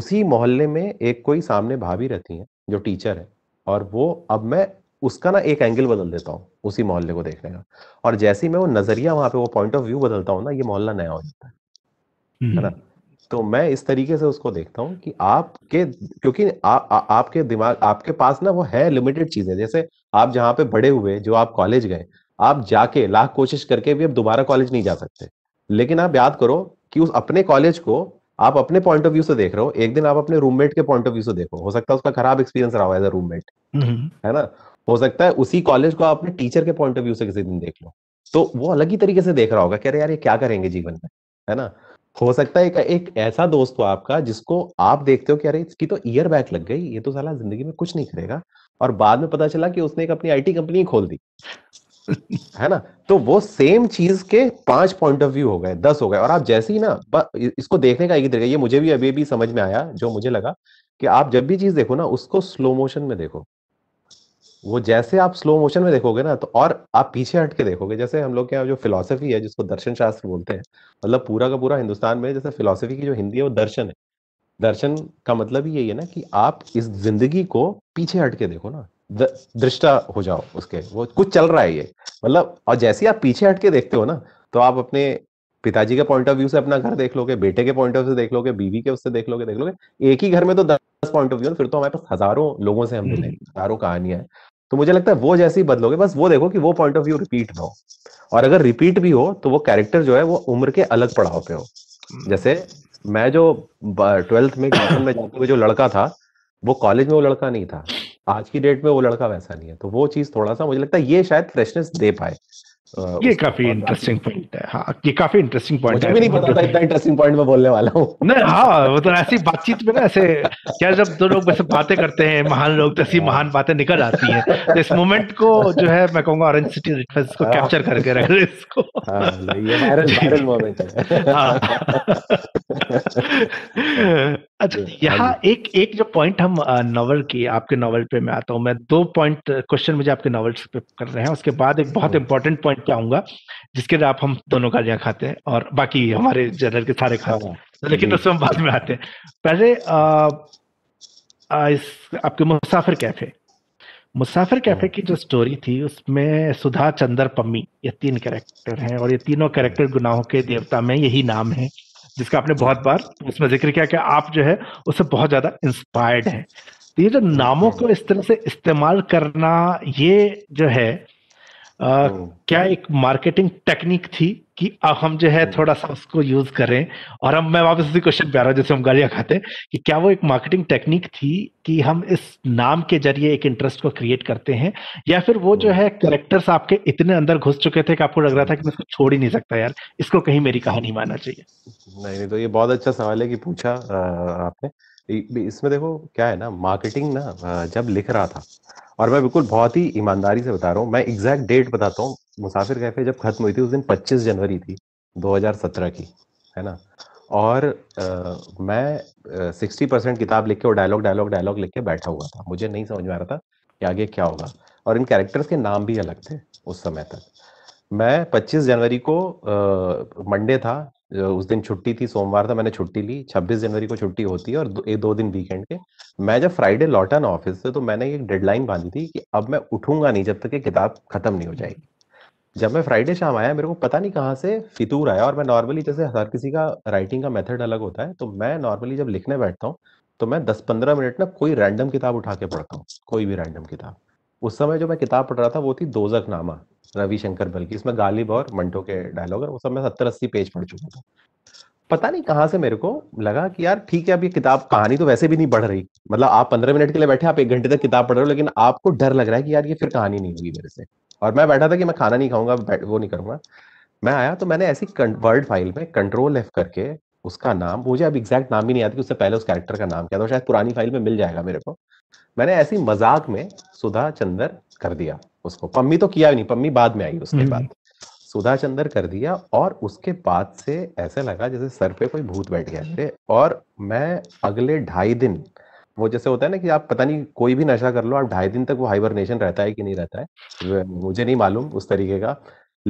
उसी मोहल्ले में एक कोई सामने भाभी रहती है जो टीचर है और वो अब मैं उसका ना एक एंगल बदल देता हूँ उसी मोहल्ले को देखने का और जैसे ही मैं वो नजरिया वहां पे वो पॉइंट ऑफ व्यू बदलता हूँ ना ये मोहल्ला नया हो जाता है ना हम्म। तो मैं इस तरीके से उसको देखता हूँ कि आपके क्योंकि आ, आ, आपके दिमाग आपके पास ना वो है लिमिटेड चीजें जैसे आप जहाँ पे बड़े हुए जो आप कॉलेज गए आप जाके लाख कोशिश करके भी अब दोबारा कॉलेज नहीं जा सकते लेकिन आप याद करो कि उस अपने कॉलेज को आप अपने पॉइंट ऑफ व्यू से देख रहे हो एक दिन आप अपने रूममेट के पॉइंट ऑफ व्यू से देखो हो सकता है उसका खराब एक्सपीरियंस रहा हो एज अ रूममेट है ना हो सकता है उसी कॉलेज को आपने टीचर के पॉइंट ऑफ व्यू से किसी दिन देख लो तो वो अलग ही तरीके से देख रहा होगा कह रहे यार ये क्या करेंगे जीवन में है ना हो सकता है एक, एक ऐसा दोस्त हो आपका जिसको आप देखते हो कि अरे इसकी तो ईयर बैक लग गई ये तो साला जिंदगी में कुछ नहीं करेगा और बाद में पता चला कि उसने एक अपनी आईटी कंपनी खोल दी है ना तो वो सेम चीज के पांच पॉइंट ऑफ व्यू हो गए दस हो गए और आप जैसे ही ना इसको देखने का एक तरीका ये मुझे भी अभी भी समझ में आया जो मुझे लगा कि आप जब भी चीज देखो ना उसको स्लो मोशन में देखो वो जैसे आप स्लो मोशन में देखोगे ना तो और आप पीछे हट के देखोगे जैसे हम लोग के यहाँ जो फिलोसफी है जिसको दर्शन शास्त्र बोलते हैं मतलब पूरा का पूरा हिंदुस्तान में जैसे फिलोसफी की जो हिंदी है वो दर्शन है दर्शन का मतलब ही यही है ना कि आप इस जिंदगी को पीछे हट के देखो ना दृष्टा हो जाओ उसके वो कुछ चल रहा है ये मतलब और जैसे आप पीछे हट के देखते हो ना तो आप अपने पिताजी के पॉइंट ऑफ व्यू से अपना घर देख लोगे बेटे के पॉइंट ऑफ व्यू से देख लोगे बीवी के उससे देख लोगे देख लोगे एक ही घर में तो दस पॉइंट ऑफ व्यू फिर तो हमारे पास हजारों लोगों से हम हम्म, मिले हम्म। हजारों कहानियां हैं तो मुझे लगता है वो जैसे ही बदलोगे बस वो देखो कि वो पॉइंट ऑफ व्यू रिपीट ना हो और अगर रिपीट भी हो तो वो कैरेक्टर जो है वो उम्र के अलग पड़ाव पे हो जैसे मैं जो ट्वेल्थ में में जाते हुए जो लड़का था वो कॉलेज में वो लड़का नहीं था आज की डेट में वो लड़का वैसा नहीं है तो वो चीज थोड़ा सा मुझे लगता है ये शायद फ्रेशनेस दे पाए Uh, ये काफी इंटरेस्टिंग पॉइंट है हाँ ये काफी इंटरेस्टिंग पॉइंट है मुझे भी नहीं पता था इतना इंटरेस्टिंग पॉइंट बोलने वाला हूँ नहीं हाँ तो ऐसी बातचीत में ना ऐसे क्या जब दो लोग वैसे बातें करते हैं महान लोग तो ऐसी महान बातें निकल आती हैं तो इस मोमेंट को जो है मैं कहूंगा ऑरेंज सिटी रिक्वेस्ट को कैप्चर हाँ। करके रख रहे इसको अच्छा हाँ यहाँ एक एक जो पॉइंट हम नॉवल की आपके नॉवल पे मैं आता हूँ मैं दो पॉइंट क्वेश्चन मुझे आपके नॉवल पे कर रहे हैं उसके बाद एक हाँ बहुत इंपॉर्टेंट पॉइंट पे आऊंगा जिसके लिए आप हम दोनों गालियाँ खाते हैं और बाकी हमारे जनरल के सारे खाते हैं हाँ, लेकिन उसमें बाद में आते हैं पहले आ, आ, इस आपके मुसाफिर कैफे मुसाफिर कैफे की जो स्टोरी थी उसमें सुधा चंद्र पम्मी ये तीन कैरेक्टर हैं और ये तीनों कैरेक्टर गुनाहों के देवता में यही नाम है जिसका आपने बहुत बार उसमें जिक्र किया कि आप जो है उससे बहुत ज्यादा इंस्पायर्ड हैं तो ये जो नामों को इस तरह से इस्तेमाल करना ये जो है आ, तो क्या एक मार्केटिंग टेक्निक थी कि अब हम जो है हम्म। थोड़ा सा उसको यूज करें और हम मैं वापस उसी क्वेश्चन पे आ रहा हूँ जैसे हम गालियां खाते कि क्या वो एक मार्केटिंग टेक्निक थी कि हम इस नाम के जरिए एक इंटरेस्ट को क्रिएट करते हैं या फिर वो जो हम्म। है करेक्टर्स आपके इतने अंदर घुस चुके थे कि आपको लग रहा था कि मैं इसको छोड़ ही नहीं सकता यार इसको कहीं मेरी कहानी मानना चाहिए नहीं नहीं तो ये बहुत अच्छा सवाल है कि पूछा आपने इसमें देखो क्या है ना मार्केटिंग ना जब लिख रहा था और मैं बिल्कुल बहुत ही ईमानदारी से बता रहा हूँ मैं एग्जैक्ट डेट बताता हूँ मुसाफिर कैफे जब खत्म हुई थी उस दिन 25 जनवरी थी 2017 की है ना और आ, मैं सिक्सटी परसेंट किताब लिख के और डायलॉग डायलॉग डायलॉग लिख के बैठा हुआ था मुझे नहीं समझ में आ रहा था कि आगे क्या होगा और इन कैरेक्टर्स के नाम भी अलग थे उस समय तक मैं 25 जनवरी को मंडे था उस दिन छुट्टी थी सोमवार था मैंने छुट्टी ली 26 जनवरी को छुट्टी होती है और दो, एक दो दिन वीकेंड के मैं जब फ्राइडे लौटा ना ऑफिस से तो मैंने एक डेडलाइन बांधी थी कि अब मैं उठूंगा नहीं जब तक ये किताब खत्म नहीं हो जाएगी जब मैं फ्राइडे शाम आया मेरे को पता नहीं कहाँ से फितूर आया और मैं नॉर्मली जैसे हर किसी का राइटिंग का मेथड अलग होता है तो मैं नॉर्मली जब लिखने बैठता हूँ तो मैं दस पंद्रह मिनट ना कोई रैंडम किताब उठा के पढ़ता हूँ कोई भी रैंडम किताब उस समय जो मैं किताब पढ़ रहा था वो थी दोजक नामा रविशंकर बल्कि इसमें गालिब और मंटो के डायलॉग है उस समय सत्तर अस्सी पेज पढ़ चुका था पता नहीं कहाँ से मेरे को लगा कि यार ठीक है अब ये किताब कहानी तो वैसे भी नहीं बढ़ रही मतलब आप पंद्रह मिनट के लिए बैठे आप एक घंटे तक किताब पढ़ रहे हो लेकिन आपको डर लग रहा है कि यार ये फिर कहानी नहीं होगी मेरे से और मैं बैठा था कि मैं खाना नहीं खाऊंगा वो नहीं करूंगा मैं आया तो मैंने ऐसी वर्ड फाइल में कंट्रोल एफ करके उसका नाम मुझे अब एग्जैक्ट नाम भी नहीं आता कि उससे पहले उस कैरेक्टर का नाम क्या था शायद पुरानी फाइल में मिल जाएगा मेरे को मैंने ऐसी मजाक में सुधा चंदर कर दिया उसको पम्मी तो किया नहीं पम्मी बाद में आई उसके हम्म। बाद सुधा चंदर कर दिया और उसके बाद से ऐसे लगा जैसे सर पे कोई भूत बैठ गया थे और मैं अगले ढाई दिन वो जैसे होता है ना कि आप पता नहीं कोई भी नशा कर लो आप ढाई दिन तक वो हाइबरनेशन रहता है कि नहीं रहता है मुझे नहीं मालूम उस तरीके का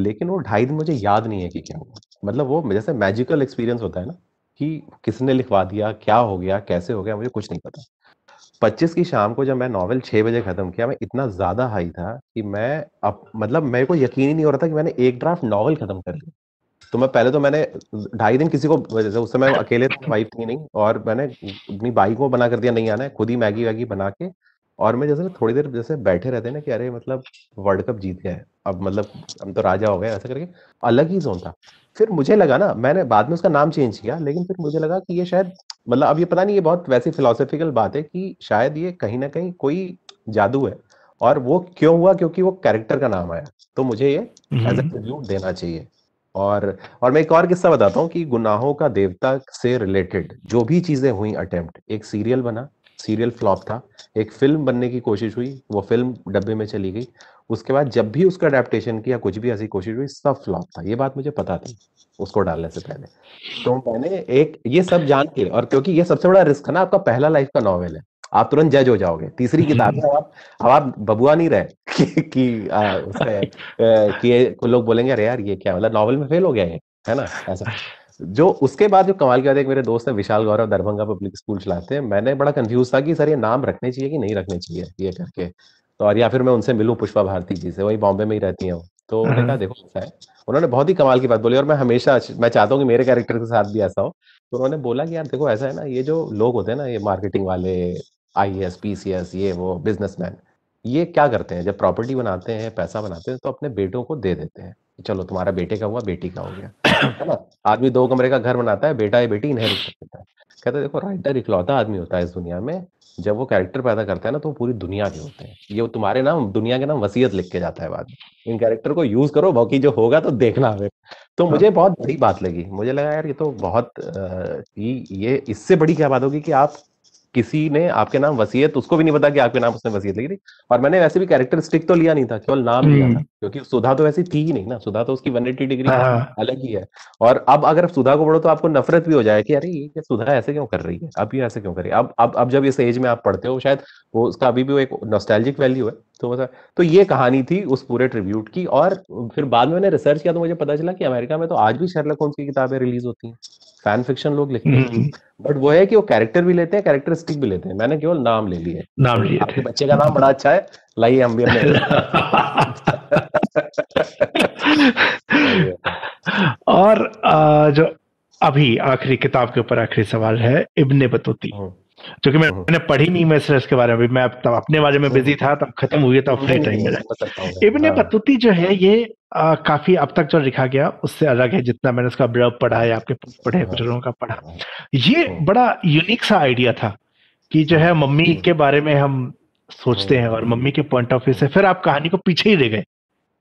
लेकिन वो ढाई दिन मुझे याद नहीं है कि क्या हुआ मतलब वो जैसे मैजिकल एक्सपीरियंस होता है ना कि किसने लिखवा दिया क्या हो गया कैसे हो गया मुझे कुछ नहीं पता पच्चीस की शाम को जब मैं नॉवल छह बजे खत्म किया मैं इतना ज्यादा हाई था कि मैं अब मतलब मेरे को यकीन ही नहीं हो रहा था कि मैंने एक ड्राफ्ट नॉवल खत्म कर लिया तो मैं पहले तो मैंने ढाई दिन किसी को उस समय अकेले वाइफ थी नहीं और मैंने अपनी बाई को बना कर दिया नहीं आना है खुद ही मैगी वैगी बना के और मैं जैसे थोड़ी देर जैसे बैठे रहते ना कि अरे मतलब वर्ल्ड कप जीत गए अब मतलब हम तो राजा हो गए ऐसा करके अलग ही जोन था फिर मुझे लगा ना मैंने बाद में उसका नाम चेंज किया लेकिन फिर मुझे लगा कि ये शायद मतलब अब ये पता नहीं ये बहुत वैसी फिलोसफिकल बात है कि शायद ये कहीं ना कहीं कोई जादू है और वो क्यों हुआ क्योंकि वो कैरेक्टर का नाम आया तो मुझे ये एज अ ट्रिब्यूट देना चाहिए और और मैं एक और किस्सा बताता हूँ कि गुनाहों का देवता से रिलेटेड जो भी चीजें हुई अटेम्प्ट एक सीरियल बना सीरियल फ्लॉप था एक फिल्म बनने की कोशिश हुई वो फिल्म डब्बे में चली गई उसके बाद जब भी उसका अडेप्टेशन किया कुछ भी ऐसी कोशिश हुई सब फ्लॉप था ये बात मुझे पता थी उसको डालने से पहले तो मैंने एक ये सब जान के और क्योंकि ये सबसे बड़ा रिस्क है ना आपका पहला लाइफ का नॉवेल है आप तुरंत जज हो जाओगे तीसरी किताब है आप अब आप बबुआ नहीं रहे कि कि, आ, उसका, आ, कि लोग बोलेंगे अरे यार ये क्या मतलब नॉवल में फेल हो गया है है ना ऐसा जो उसके बाद जो कमाल के बाद एक मेरे दोस्त है विशाल गौरव दरभंगा पब्लिक स्कूल चलाते हैं मैंने बड़ा कंफ्यूज था कि सर ये नाम रखने चाहिए कि नहीं रखने चाहिए ये करके तो और या फिर मैं उनसे मिलूं पुष्पा भारती जी से वही बॉम्बे में ही रहती हैं तो उन्होंने कहा हाँ। देखो ऐसा है उन्होंने बहुत ही कमाल की बात बोली और मैं हमेशा मैं चाहता हूँ कि मेरे कैरेक्टर के साथ भी ऐसा हो तो उन्होंने बोला कि यार देखो ऐसा है ना ये जो लोग होते हैं ना ये मार्केटिंग वाले I S P C S ये वो बिजनेसमैन ये क्या करते हैं जब प्रॉपर्टी बनाते हैं पैसा बनाते हैं तो अपने बेटों को दे देते हैं चलो तुम्हारा बेटे का हुआ बेटी का हो गया है ना आदमी दो कमरे का घर बनाता है बेटा या बेटी इनहेरिट कर देता है कहते देखो राइटर इकलौता आदमी होता है इस दुनिया में जब वो कैरेक्टर पैदा करता है ना तो वो पूरी दुनिया के होते हैं ये तुम्हारे नाम दुनिया के नाम वसीयत लिख के जाता है बाद में इन कैरेक्टर को यूज करो बाकी जो होगा तो देखना हमें तो हाँ। मुझे बहुत बड़ी बात लगी मुझे लगा यार ये तो बहुत ही ये इससे बड़ी क्या बात होगी कि आप किसी ने आपके नाम वसीयत उसको भी नहीं पता कि आपके नाम उसने वसीयत लिखी थी और मैंने वैसे भी कैरेक्टरिस्टिक तो लिया नहीं था केवल नाम लिया हम्म। था क्योंकि सुधा तो वैसी थी ही नहीं ना सुधा तो उसकी वन एटी डिग्री हाँ। अलग ही है और अब अगर सुधा को पढ़ो तो आपको नफरत भी हो जाए कि अरे ये सुधा ऐसे क्यों कर रही है अब ये ऐसे क्यों कर रही है अब अब अब जब इस एज में आप पढ़ते हो शायद वो उसका अभी भी वो एक नोस्टैल्जिक वैल्यू है तो तो ये कहानी थी उस पूरे ट्रिब्यूट की और फिर बाद में मैंने रिसर्च किया तो मुझे पता चला कि अमेरिका में तो आज भी शर्लक होम्स की किताबें रिलीज होती हैं फैन फिक्शन लोग लिखते हैं बट हम्म। वो है कि वो कैरेक्टर भी लेते हैं कैरेक्टरिस्टिक भी लेते हैं मैंने केवल नाम ले लिए नाम लिए आपके बच्चे का नाम बड़ा अच्छा है लाइए हम भी और जो अभी आखिरी किताब के ऊपर आखिरी सवाल है इब्ने बतूती जो हम्म। कि हम्म। मैंने पढ़ी नहीं मैं इसके बारे में मैं तब अपने बारे में बिजी था तब खत्म हुई तो फ्री टाइम मिला इब्ने हाँ। बतूती जो है ये आ, काफी अब तक जो लिखा गया उससे अलग है जितना मैंने उसका ब्लब पढ़ा है आपके पढ़े बुजुर्गों हाँ। का पढ़ा हाँ। ये बड़ा यूनिक सा आइडिया था कि जो है मम्मी हम्म। के बारे में हम सोचते हैं और मम्मी के पॉइंट ऑफ व्यू से फिर आप कहानी को पीछे ही ले गए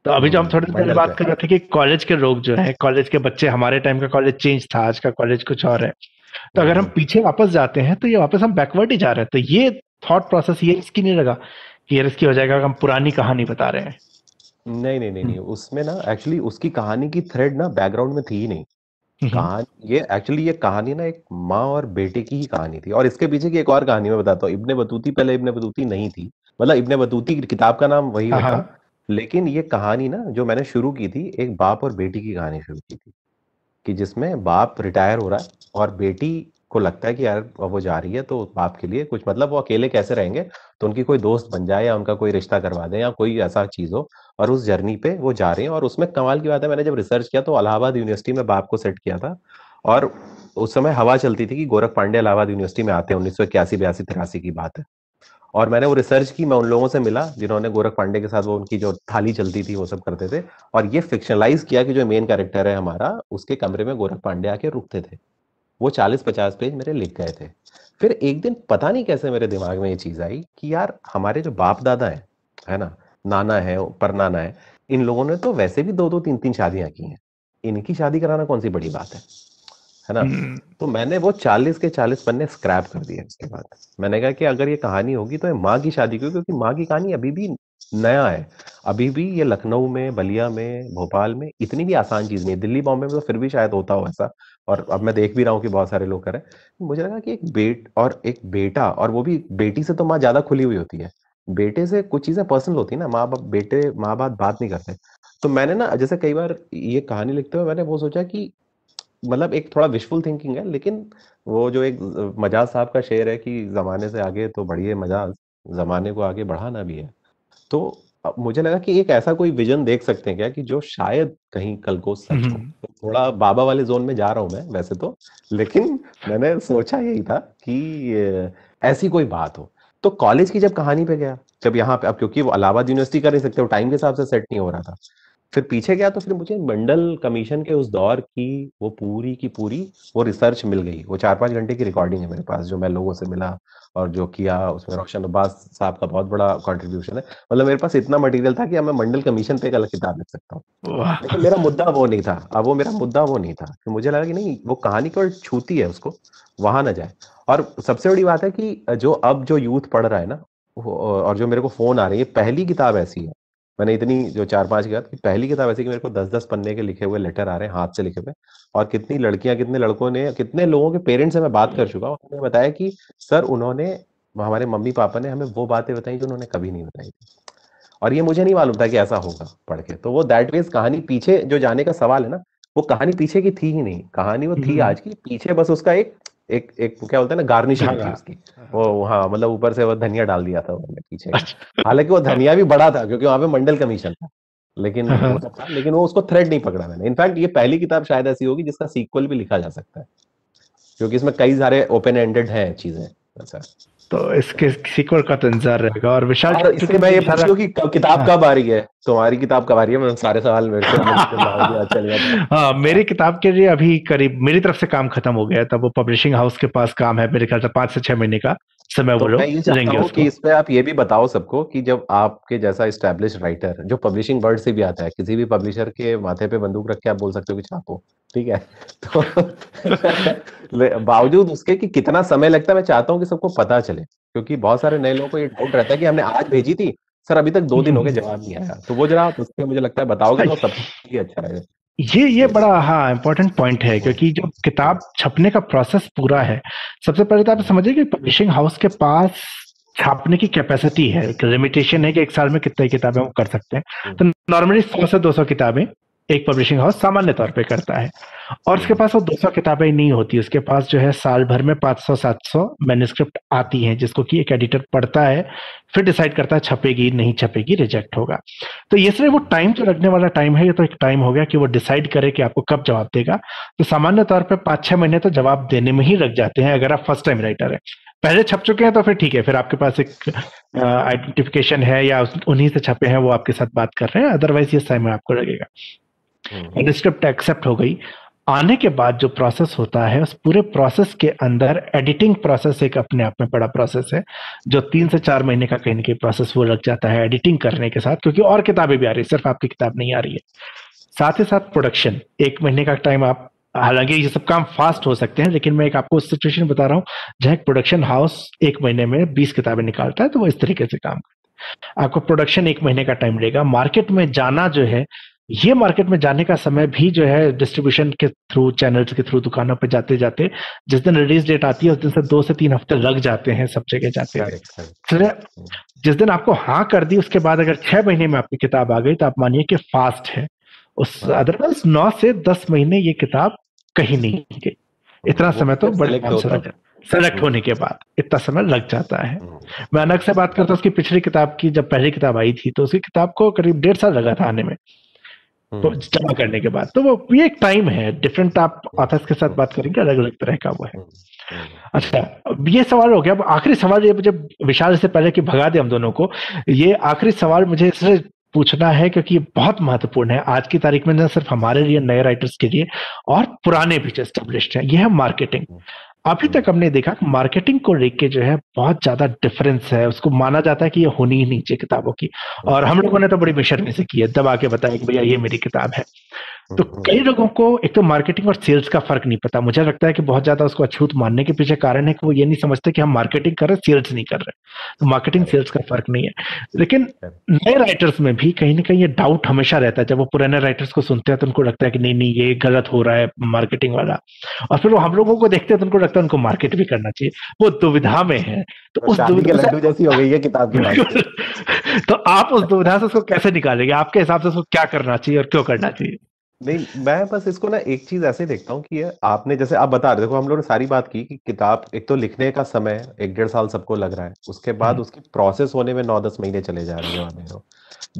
तो अभी जो हम थोड़ी देर पहले बात कर रहे थे कि कॉलेज के लोग जो है कॉलेज के बच्चे हमारे टाइम का कॉलेज चेंज था आज का कॉलेज कुछ और है तो अगर हम हम्म। पीछे वापस जाते हैं तो ये वापस हम बैकवर्ड ही जा रहे हैं तो ये थॉट प्रोसेस ये इसकी नहीं लगा कि ये इसकी हो जाएगा हम पुरानी कहानी बता रहे हैं नहीं नहीं नहीं नहीं हम्म। उसमें ना एक्चुअली उसकी कहानी की थ्रेड ना बैकग्राउंड में थी ही नहीं हम्म। कहानी ये एक्चुअली ये कहानी ना एक माँ और बेटे की ही कहानी थी और इसके पीछे की एक और कहानी मैं बताता हूँ इब्ने बतूती पहले इब्ने बतूती नहीं थी मतलब इब्ने बतूती किताब का नाम वही था हाँ, हाँ। लेकिन ये कहानी ना जो मैंने शुरू की थी एक बाप और बेटी की कहानी शुरू की थी कि जिसमें बाप रिटायर हो रहा है और बेटी को लगता है कि यार वो जा रही है तो बाप के लिए कुछ मतलब वो अकेले कैसे रहेंगे तो उनकी कोई दोस्त बन जाए या उनका कोई रिश्ता करवा दें या कोई ऐसा चीज़ हो और उस जर्नी पे वो जा रहे हैं और उसमें कमाल की बात है मैंने जब रिसर्च किया तो अलाहाबाद यूनिवर्सिटी में बाप को सेट किया था और उस समय हवा चलती थी कि गोरख पांडे इलाहाबाद यूनिवर्सिटी में आते हैं उन्नीस सौ इक्यासी बयासी तिरासी की बात है और मैंने वो रिसर्च की मैं उन लोगों से मिला जिन्होंने गोरख पांडे के साथ वो उनकी जो थाली चलती थी वो सब करते थे और ये फिक्शनलाइज किया कि जो मेन कैरेक्टर है हमारा उसके कमरे में गोरख पांडे आके रुकते थे वो चालीस पचास पेज मेरे लिख गए थे फिर एक दिन पता नहीं कैसे मेरे दिमाग में ये चीज़ आई कि यार हमारे जो बाप दादा है है ना नाना है पर नाना है इन लोगों ने तो वैसे भी दो दो तीन तीन शादियां की हैं इनकी शादी कराना कौन सी बड़ी बात है है ना हम्म। तो मैंने वो चालीस के चालीस पन्ने स्क्रैप कर दिए उसके बाद मैंने कहा कि अगर ये कहानी होगी तो माँ की शादी की क्योंकि माँ की कहानी अभी भी नया है अभी भी ये लखनऊ में बलिया में भोपाल में इतनी भी आसान चीज नहीं दिल्ली बॉम्बे में तो फिर भी शायद होता हो ऐसा और अब मैं देख भी रहा हूँ कि बहुत सारे लोग करें मुझे लगा कि एक बेट और एक बेटा और वो भी बेटी से तो माँ ज्यादा खुली हुई होती है बेटे से कुछ चीजें पर्सनल होती है ना माँ बाप बेटे माँ बाप बात नहीं करते तो मैंने ना जैसे कई बार ये कहानी लिखते हुए मैंने वो सोचा कि मतलब एक थोड़ा विशफुल थिंकिंग है लेकिन वो जो एक मजाज साहब का शेर है कि जमाने से आगे तो बढ़िए मजाज जमाने को आगे बढ़ाना भी है तो मुझे लगा कि एक ऐसा कोई विजन देख सकते हैं क्या कि जो शायद कहीं कल को सच हो हम्म। तो थोड़ा बाबा वाले जोन में जा रहा हूं मैं वैसे तो लेकिन मैंने सोचा यही था कि ऐसी कोई बात हो तो कॉलेज की जब कहानी पे गया जब यहाँ पे अब क्योंकि वो अलाहाबाद यूनिवर्सिटी कर नहीं सकते वो टाइम के हिसाब से सेट नहीं हो रहा था फिर पीछे गया तो फिर मुझे मंडल कमीशन के उस दौर की वो पूरी की पूरी वो रिसर्च मिल गई वो चार पांच घंटे की रिकॉर्डिंग है मेरे पास जो मैं लोगों से मिला और जो किया उसमें अच्छा। रोशन अब्बास साहब का बहुत बड़ा कंट्रीब्यूशन है मतलब मेरे पास इतना मटेरियल था कि अब मैं मंडल कमीशन पे एक अलग किताब लिख सकता हूँ लेकिन मेरा मुद्दा वो नहीं था अब वो मेरा मुद्दा वो नहीं था कि मुझे लगा कि नहीं वो कहानी केवल छूती है उसको वहां ना जाए और सबसे बड़ी बात है कि जो अब जो यूथ पढ़ रहा है ना और जो मेरे को फोन आ रही है पहली किताब ऐसी है मैंने इतनी जो चार पांच किताब पहली किताब ऐसी कि मेरे को दस दस पन्ने के लिखे हुए लेटर आ रहे हैं हाथ से लिखे हुए और कितनी लड़कियां कितने लड़कों ने कितने लोगों के पेरेंट्स से मैं बात कर चुका हूँ उन्होंने बताया कि सर उन्होंने हमारे मम्मी पापा ने हमें वो बातें बताई जो उन्होंने कभी नहीं बताई थी और ये मुझे नहीं मालूम था कि ऐसा होगा पढ़ के तो वो दैट वेज कहानी पीछे जो जाने का सवाल है ना वो कहानी पीछे की थी ही नहीं कहानी वो थी हम्म। आज की पीछे बस उसका एक एक एक क्या बोलते हैं ना गार्निशिंग थी उसकी वो हाँ मतलब ऊपर से वो धनिया डाल दिया था उन्होंने पीछे अच्छा। हालांकि वो धनिया भी बड़ा था क्योंकि वहां पे मंडल कमीशन था लेकिन हाँ, हाँ। वो था, लेकिन वो उसको थ्रेड नहीं पकड़ा मैंने इनफैक्ट ये पहली किताब शायद ऐसी होगी जिसका सीक्वल भी लिखा जा सकता है क्योंकि इसमें कई सारे ओपन एंडेड है चीजें अच्छा तो इसके सीक्वल का तो इंतजार रहेगा और विशाल हाँ, इसके मैं ये पूछ रहा कि किताब हाँ। कब आ रही है तुम्हारी किताब कब आ रही है मैं सारे सवाल मेरे से हाँ मेरी किताब के लिए अभी करीब मेरी तरफ से काम खत्म हो गया तब वो पब्लिशिंग हाउस के पास काम है मेरे ख्याल से पाँच से छह महीने का तो मैं ये कि इस पे आप ये भी बताओ सबको कि जब आपके जैसा राइटर जो पब्लिशिंग से भी आता है किसी भी पब्लिशर के माथे पे बंदूक रख के आप बोल सकते हो कि छापो ठीक है तो बावजूद उसके कि कितना समय लगता है मैं चाहता हूँ कि सबको पता चले क्योंकि बहुत सारे नए लोगों को ये डाउट रहता है कि हमने आज भेजी थी सर अभी तक दो दिन हो गए जवाब नहीं आया तो वो जरा आप उसके मुझे लगता है बताओगे तो सब अच्छा रहेगा ये ये बड़ा हाँ इम्पोर्टेंट पॉइंट है क्योंकि जो किताब छपने का प्रोसेस पूरा है सबसे पहले तो आप समझिए कि पब्लिशिंग हाउस के पास छापने की कैपेसिटी है लिमिटेशन है कि एक साल में कितनी किताबें वो कर सकते हैं hmm. तो नॉर्मली सौ से दो सौ किताबें एक पब्लिशिंग हाउस सामान्य तौर पे करता है और उसके हम्म। पास वो 200 किताबें नहीं होती उसके पास जो है साल भर में 500-700 मैन्युस्क्रिप्ट आती हैं जिसको कि एक एडिटर पढ़ता है फिर डिसाइड करता है छपेगी नहीं छपेगी रिजेक्ट होगा तो ये सिर्फ वो टाइम जो तो लगने वाला टाइम है ये तो एक टाइम हो गया कि वो डिसाइड करे कि आपको कब जवाब देगा तो सामान्य तौर पर पाँच छह महीने तो जवाब देने में ही लग जाते हैं अगर आप फर्स्ट टाइम राइटर है पहले छप चुके हैं तो फिर ठीक है फिर आपके पास एक आइडेंटिफिकेशन है या उन्हीं से छपे हैं वो आपके साथ बात कर रहे हैं अदरवाइज ये समय आपको लगेगा एंड स्क्रिप्ट एक्सेप्ट हो गई आने के बाद जो प्रोसेस होता है उस पूरे प्रोसेस के अंदर एडिटिंग प्रोसेस एक अपने आप में बड़ा प्रोसेस है जो तीन से चार महीने का कहीं ना कहीं प्रोसेस वो लग जाता है एडिटिंग करने के साथ क्योंकि और किताबें भी आ रही है सिर्फ आपकी किताब नहीं आ रही है साथ ही साथ प्रोडक्शन एक महीने का टाइम आप हालांकि ये सब काम फास्ट हो सकते हैं लेकिन मैं एक आपको सिचुएशन बता रहा हूँ जहाँ एक प्रोडक्शन हाउस एक महीने में बीस किताबें निकालता है तो वो इस तरीके से काम करता है आपको प्रोडक्शन एक महीने का टाइम लेगा मार्केट में जाना जो है ये मार्केट में जाने का समय भी जो है डिस्ट्रीब्यूशन के थ्रू चैनल्स के थ्रू दुकानों पर जाते जाते जिस दिन रिलीज डेट आती है उस दिन से दो से तीन हफ्ते लग जाते हैं सब जगह जाते हैं तो जिस दिन आपको हाँ कर दी उसके बाद अगर छह महीने में आपकी किताब आ गई तो आप मानिए कि फास्ट है उस अदरवाइज हाँ। नौ से दस महीने ये किताब कहीं नहीं गई इतना समय तो, तो बड़े सेलेक्ट होने के बाद इतना समय लग जाता है हाँ। मैं अनक से बात करता हूँ उसकी पिछली किताब की जब पहली किताब आई थी तो उसकी किताब को करीब डेढ़ साल लगा था आने में हम्म। तो जमा करने के बाद तो वो ये एक टाइम है डिफरेंट आप ऑथर्स के साथ बात करेंगे अलग अलग तरह का वो है हम्म, हम्म। अच्छा ये सवाल हो गया अब आखिरी सवाल ये मुझे विशाल से पहले कि भगा दे हम दोनों को ये आखिरी सवाल मुझे इससे पूछना है क्योंकि ये बहुत महत्वपूर्ण है आज की तारीख में ना सिर्फ हमारे लिए नए राइटर्स के लिए और पुराने भी स्टेब्लिश है यह है मार्केटिंग अभी तक हमने देखा कि मार्केटिंग को लेके जो है बहुत ज्यादा डिफरेंस है उसको माना जाता है कि ये होनी ही नहीं चाहिए किताबों की और हम लोगों ने तो बड़ी बेशर्मी से की है दबा के बताया कि भैया ये मेरी किताब है तो हम्म, कई हम्म। लोगों को एक तो मार्केटिंग और सेल्स का फर्क नहीं पता मुझे लगता है कि बहुत ज्यादा उसको अछूत मानने के पीछे कारण है कि वो ये नहीं समझते कि हम मार्केटिंग कर रहे सेल्स नहीं कर रहे तो मार्केटिंग सेल्स का फर्क नहीं है लेकिन नए राइटर्स में भी कहीं ना कहीं ये डाउट हमेशा रहता है जब वो पुराने राइटर्स को सुनते हैं तो उनको लगता है कि नहीं नहीं ये गलत हो रहा है मार्केटिंग वाला और फिर वो हम लोगों को देखते हैं तो उनको लगता है उनको मार्केट भी करना चाहिए वो दुविधा में है तो उस दुविधा जैसी हो गई है किताब की तो आप उस दुविधा से उसको कैसे निकालेंगे आपके हिसाब से उसको क्या करना चाहिए और क्यों करना चाहिए नहीं मैं बस इसको ना एक चीज ऐसे देखता हूँ कि आपने जैसे आप बता रहे देखो हम लोगों ने सारी बात की कि किताब एक तो लिखने का समय एक डेढ़ साल सबको लग रहा है उसके बाद हम्म। उसकी प्रोसेस होने में नौ दस महीने चले जा रहे हैं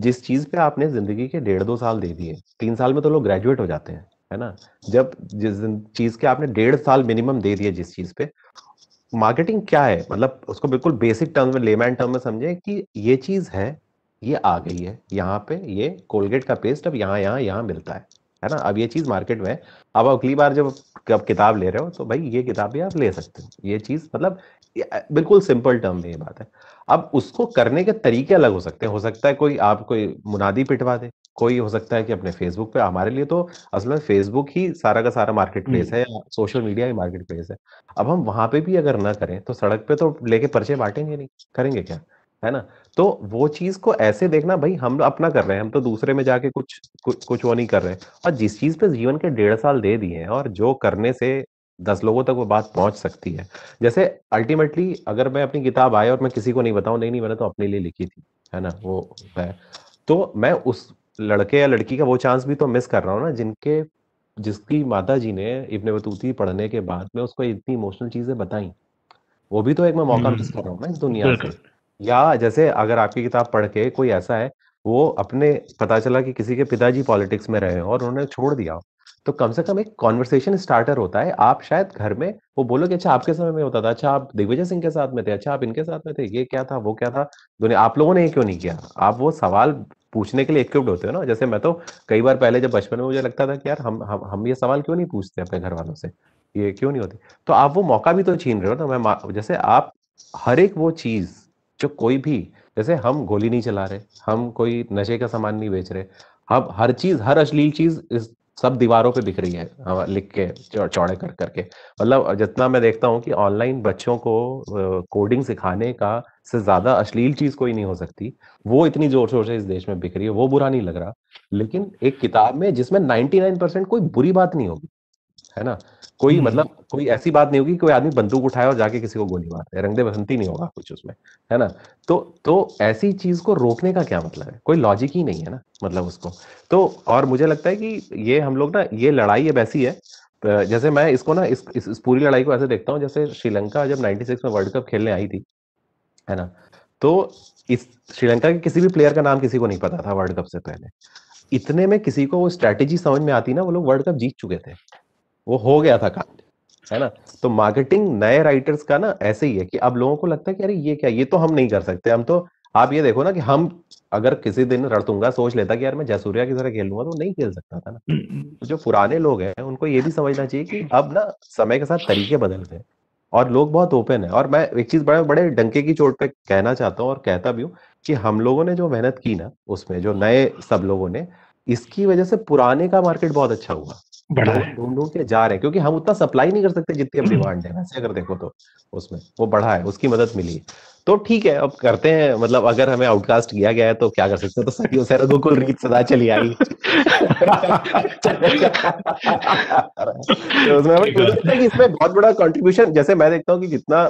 जिस चीज पे आपने जिंदगी के डेढ़ दो साल दे दिए तीन साल में तो लोग ग्रेजुएट हो जाते हैं है ना जब जिस चीज के आपने डेढ़ साल मिनिमम दे दिए जिस चीज पे मार्केटिंग क्या है मतलब उसको बिल्कुल बेसिक टर्म में लेमैन टर्म में समझे कि ये चीज है ये आ गई है यहाँ पे ये कोलगेट का पेस्ट अब यहाँ यहाँ यहाँ मिलता है है ना अब ये चीज़ मार्केट में है अब अगली बार जब आप किताब ले रहे हो तो भाई ये किताब भी आप ले सकते हो ये चीज़ मतलब बिल्कुल सिंपल टर्म में ये बात है अब उसको करने के तरीके अलग हो सकते हैं हो सकता है कोई आप कोई मुनादी पिटवा दे कोई हो सकता है कि अपने फेसबुक पे हमारे लिए तो असल में फेसबुक ही सारा का सारा मार्केट हम्म। प्लेस है सोशल मीडिया ही मार्केट प्लेस है अब हम वहां पे भी अगर ना करें तो सड़क पे तो लेके पर्चे बांटेंगे नहीं करेंगे क्या है ना तो वो चीज को ऐसे देखना भाई हम अपना कर रहे हैं हम तो दूसरे में जाके कुछ कुछ कुछ वो नहीं कर रहे और जिस चीज पे जीवन के डेढ़ साल दे दिए हैं और जो करने से दस लोगों तक वो बात पहुंच सकती है जैसे अल्टीमेटली अगर मैं अपनी किताब आए और मैं किसी को नहीं बताऊं नहीं नहीं मैंने तो अपने लिए लिखी थी है ना वो है तो मैं उस लड़के या लड़की का वो चांस भी तो मिस कर रहा हूँ ना जिनके जिसकी माता जी ने इबन बतूती पढ़ने के बाद में उसको इतनी इमोशनल चीजें बताई वो भी तो एक मैं मौका मिस कर रहा हूँ ना इस दुनिया से या जैसे अगर आपकी किताब पढ़ के कोई ऐसा है वो अपने पता चला कि किसी के पिताजी पॉलिटिक्स में रहे हो और उन्होंने छोड़ दिया हो तो कम से कम एक कॉन्वर्सेशन स्टार्टर होता है आप शायद घर में वो बोलो कि अच्छा आपके समय में होता था अच्छा आप दिग्विजय सिंह के साथ में थे अच्छा आप इनके साथ में थे ये क्या था वो क्या था दुनिया आप लोगों ने ये क्यों नहीं किया आप वो सवाल पूछने के लिए इक्विप्ड होते हो ना जैसे मैं तो कई बार पहले जब बचपन में मुझे लगता था कि यार हम हम हम ये सवाल क्यों नहीं पूछते अपने घर वालों से ये क्यों नहीं होती तो आप वो मौका भी तो छीन रहे हो ना मैं जैसे आप हर एक वो चीज़ जो कोई भी जैसे हम गोली नहीं चला रहे हम कोई नशे का सामान नहीं बेच रहे हम हर चीज हर अश्लील चीज इस सब दीवारों पे दिख रही है लिख के चौड़े कर करके मतलब जितना मैं देखता हूँ कि ऑनलाइन बच्चों को कोडिंग सिखाने का से ज्यादा अश्लील चीज कोई नहीं हो सकती वो इतनी जोर शोर से इस देश में बिक रही है वो बुरा नहीं लग रहा लेकिन एक किताब में जिसमें 99 परसेंट कोई बुरी बात नहीं होगी है ना कोई हम्म, मतलब हम्म। कोई ऐसी बात नहीं होगी कोई आदमी बंदूक उठाए और जाके किसी को गोली मार दे रंगदे बसंती नहीं होगा कुछ उसमें है ना तो तो ऐसी चीज को रोकने का क्या मतलब है कोई लॉजिक ही नहीं है ना मतलब उसको तो और मुझे लगता है कि ये हम लोग ना ये लड़ाई अब ऐसी है जैसे मैं इसको ना इस, इस, इस पूरी लड़ाई को ऐसे देखता हूँ जैसे श्रीलंका जब नाइनटी में वर्ल्ड कप खेलने आई थी है ना तो इस श्रीलंका के किसी भी प्लेयर का नाम किसी को नहीं पता था वर्ल्ड कप से पहले इतने में किसी को वो स्ट्रैटेजी समझ में आती ना वो लोग वर्ल्ड कप जीत चुके थे वो हो गया था कांड है ना तो मार्केटिंग नए राइटर्स का ना ऐसे ही है कि अब लोगों को लगता है कि अरे ये क्या ये तो हम नहीं कर सकते हम तो आप ये देखो ना कि हम अगर किसी दिन रड़तूंगा सोच लेता कि यार मैं जयसूर्या की तरह खेल लूंगा तो नहीं खेल सकता था ना तो जो पुराने लोग हैं उनको ये भी समझना चाहिए कि अब ना समय के साथ तरीके बदलते हैं और लोग बहुत ओपन है और मैं एक चीज बड़े बड़े डंके की चोट पे कहना चाहता हूँ और कहता भी हूँ कि हम लोगों ने जो मेहनत की ना उसमें जो नए सब लोगों ने इसकी वजह से पुराने का मार्केट बहुत अच्छा हुआ बढ़ा ढूंढ के जा रहे हैं क्योंकि हम उतना सप्लाई नहीं कर सकते जितनी अब हम्म। डिमांड है वैसे अगर देखो तो उसमें वो बढ़ा है उसकी मदद मिली तो ठीक है अब करते हैं मतलब अगर हमें आउटकास्ट किया गया है तो क्या कर सकते हैं तो सर गोकुल रीत सदा चली आई तो उसमें इसमें बहुत बड़ा कंट्रीब्यूशन जैसे मैं देखता हूँ कि जितना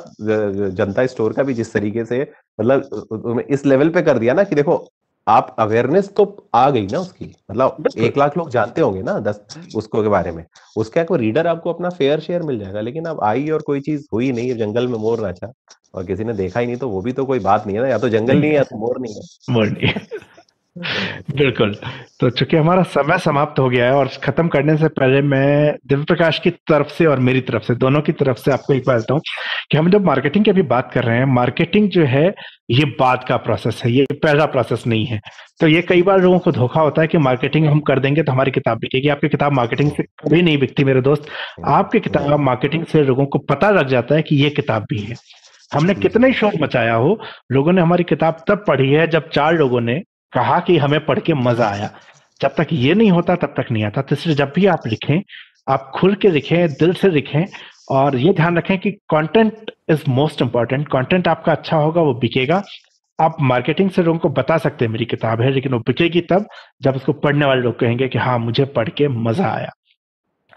जनता स्टोर का भी जिस तरीके से मतलब इस लेवल पे कर दिया ना कि देखो आप अवेयरनेस तो आ गई ना उसकी मतलब एक लाख लोग जानते होंगे ना दस उसको के बारे में उसका एक रीडर आपको अपना फेयर शेयर मिल जाएगा लेकिन अब आई और कोई चीज हुई नहीं है जंगल में मोर नाचा और किसी ने देखा ही नहीं तो वो भी तो कोई बात नहीं है ना या तो जंगल नहीं है या तो मोर नहीं है मोर नहीं बिल्कुल तो चूंकि हमारा समय समाप्त हो गया है और खत्म करने से पहले मैं दिव्य प्रकाश की तरफ से और मेरी तरफ से दोनों की तरफ से आपको एक बार बताऊं कि हम जब मार्केटिंग की अभी बात कर रहे हैं मार्केटिंग जो है ये बाद का प्रोसेस है ये पहला प्रोसेस नहीं है तो ये कई बार लोगों को धोखा होता है कि मार्केटिंग हम कर देंगे तो हमारी किताब बिकेगी आपकी किताब मार्केटिंग से कभी नहीं बिकती मेरे दोस्त आपकी किताब मार्केटिंग से लोगों को पता लग जाता है कि ये किताब भी है हमने कितने शोर मचाया हो लोगों ने हमारी किताब तब पढ़ी है जब चार लोगों ने कहा कि हमें पढ़ के मजा आया जब तक ये नहीं होता तब तक नहीं आता तो इसलिए जब भी आप लिखें आप खुल के लिखें दिल से लिखें और ये ध्यान रखें कि content is most important content आपका अच्छा होगा वो बिकेगा आप मार्केटिंग से लोगों को बता सकते हैं मेरी किताब है लेकिन वो बिकेगी तब जब उसको पढ़ने वाले लोग कहेंगे कि हाँ मुझे पढ़ के मजा आया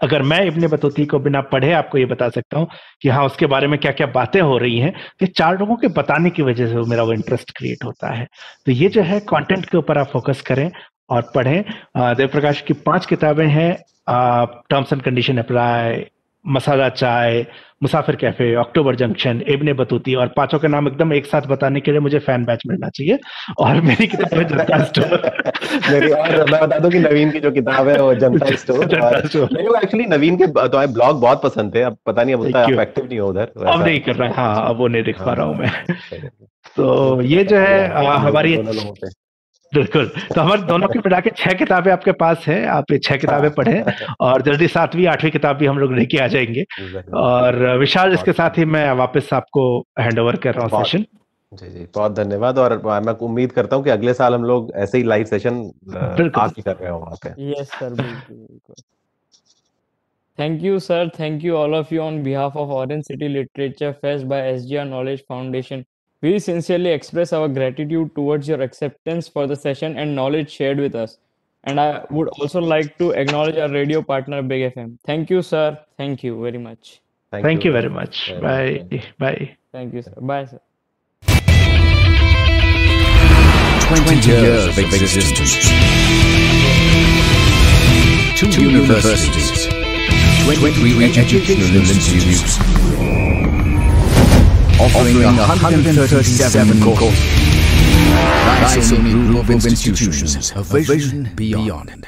अगर मैं इब्ने बतौती को बिना पढ़े आपको ये बता सकता हूँ कि हाँ उसके बारे में क्या क्या बातें हो रही हैं ये चार लोगों के बताने की वजह से मेरा वो इंटरेस्ट क्रिएट होता है तो ये जो है कॉन्टेंट के ऊपर आप फोकस करें और पढ़ें देव प्रकाश की पांच किताबें हैं terms and condition apply Masala Chai Musafir cafe October junction एबने बतूती और पांचों के नाम एकदम एक साथ बताने के लिए मुझे फैन बैच मिलना चाहिए और मेरी किताब है जनता स्टोर मेरी और मैं बता दूं कि नवीन की जो किताब है वो जनता स्टोर मेरे को एक्चुअली नवीन के तो आए ब्लॉग बहुत पसंद थे अब पता नहीं अब उतना एक्टिव नहीं हो उधर अब नहीं कर रहा हाँ अब वो नहीं दिख पा रहा हूँ हाँ, मैं तो, तो ये जो है हमारी बिल्कुल तो हमारे दोनों के मिला के छह किताबें आपके पास है आप ये छह किताबें हाँ। पढ़े और जल्दी सातवीं आठवीं किताब भी हम लोग लेके आ जाएंगे और विशाल इसके साथ ही मैं वापस आपको हैंड ओवर कर रहा हूँ सेशन जी जी बहुत धन्यवाद और मैं उम्मीद करता हूँ कि अगले साल हम लोग ऐसे ही लाइव सेशन आके कर रहे हो वहाँ पे yes sir thank Thank you, sir. Thank you, all of you, on behalf of Orange City Literature Fest by SGR Knowledge Foundation. We sincerely express our gratitude towards your acceptance for the session and knowledge shared with us. And I would also like to acknowledge our radio partner, Big FM. Thank you, sir. Thank you very much. Thank, Thank you, you, very much. Very Bye. Bye. Thank you, sir. Bye, sir. 20 years of existence. Two, Two universities. 23 educational institutes offering 137 courses. Nice, nice group of institutions, a vision beyond.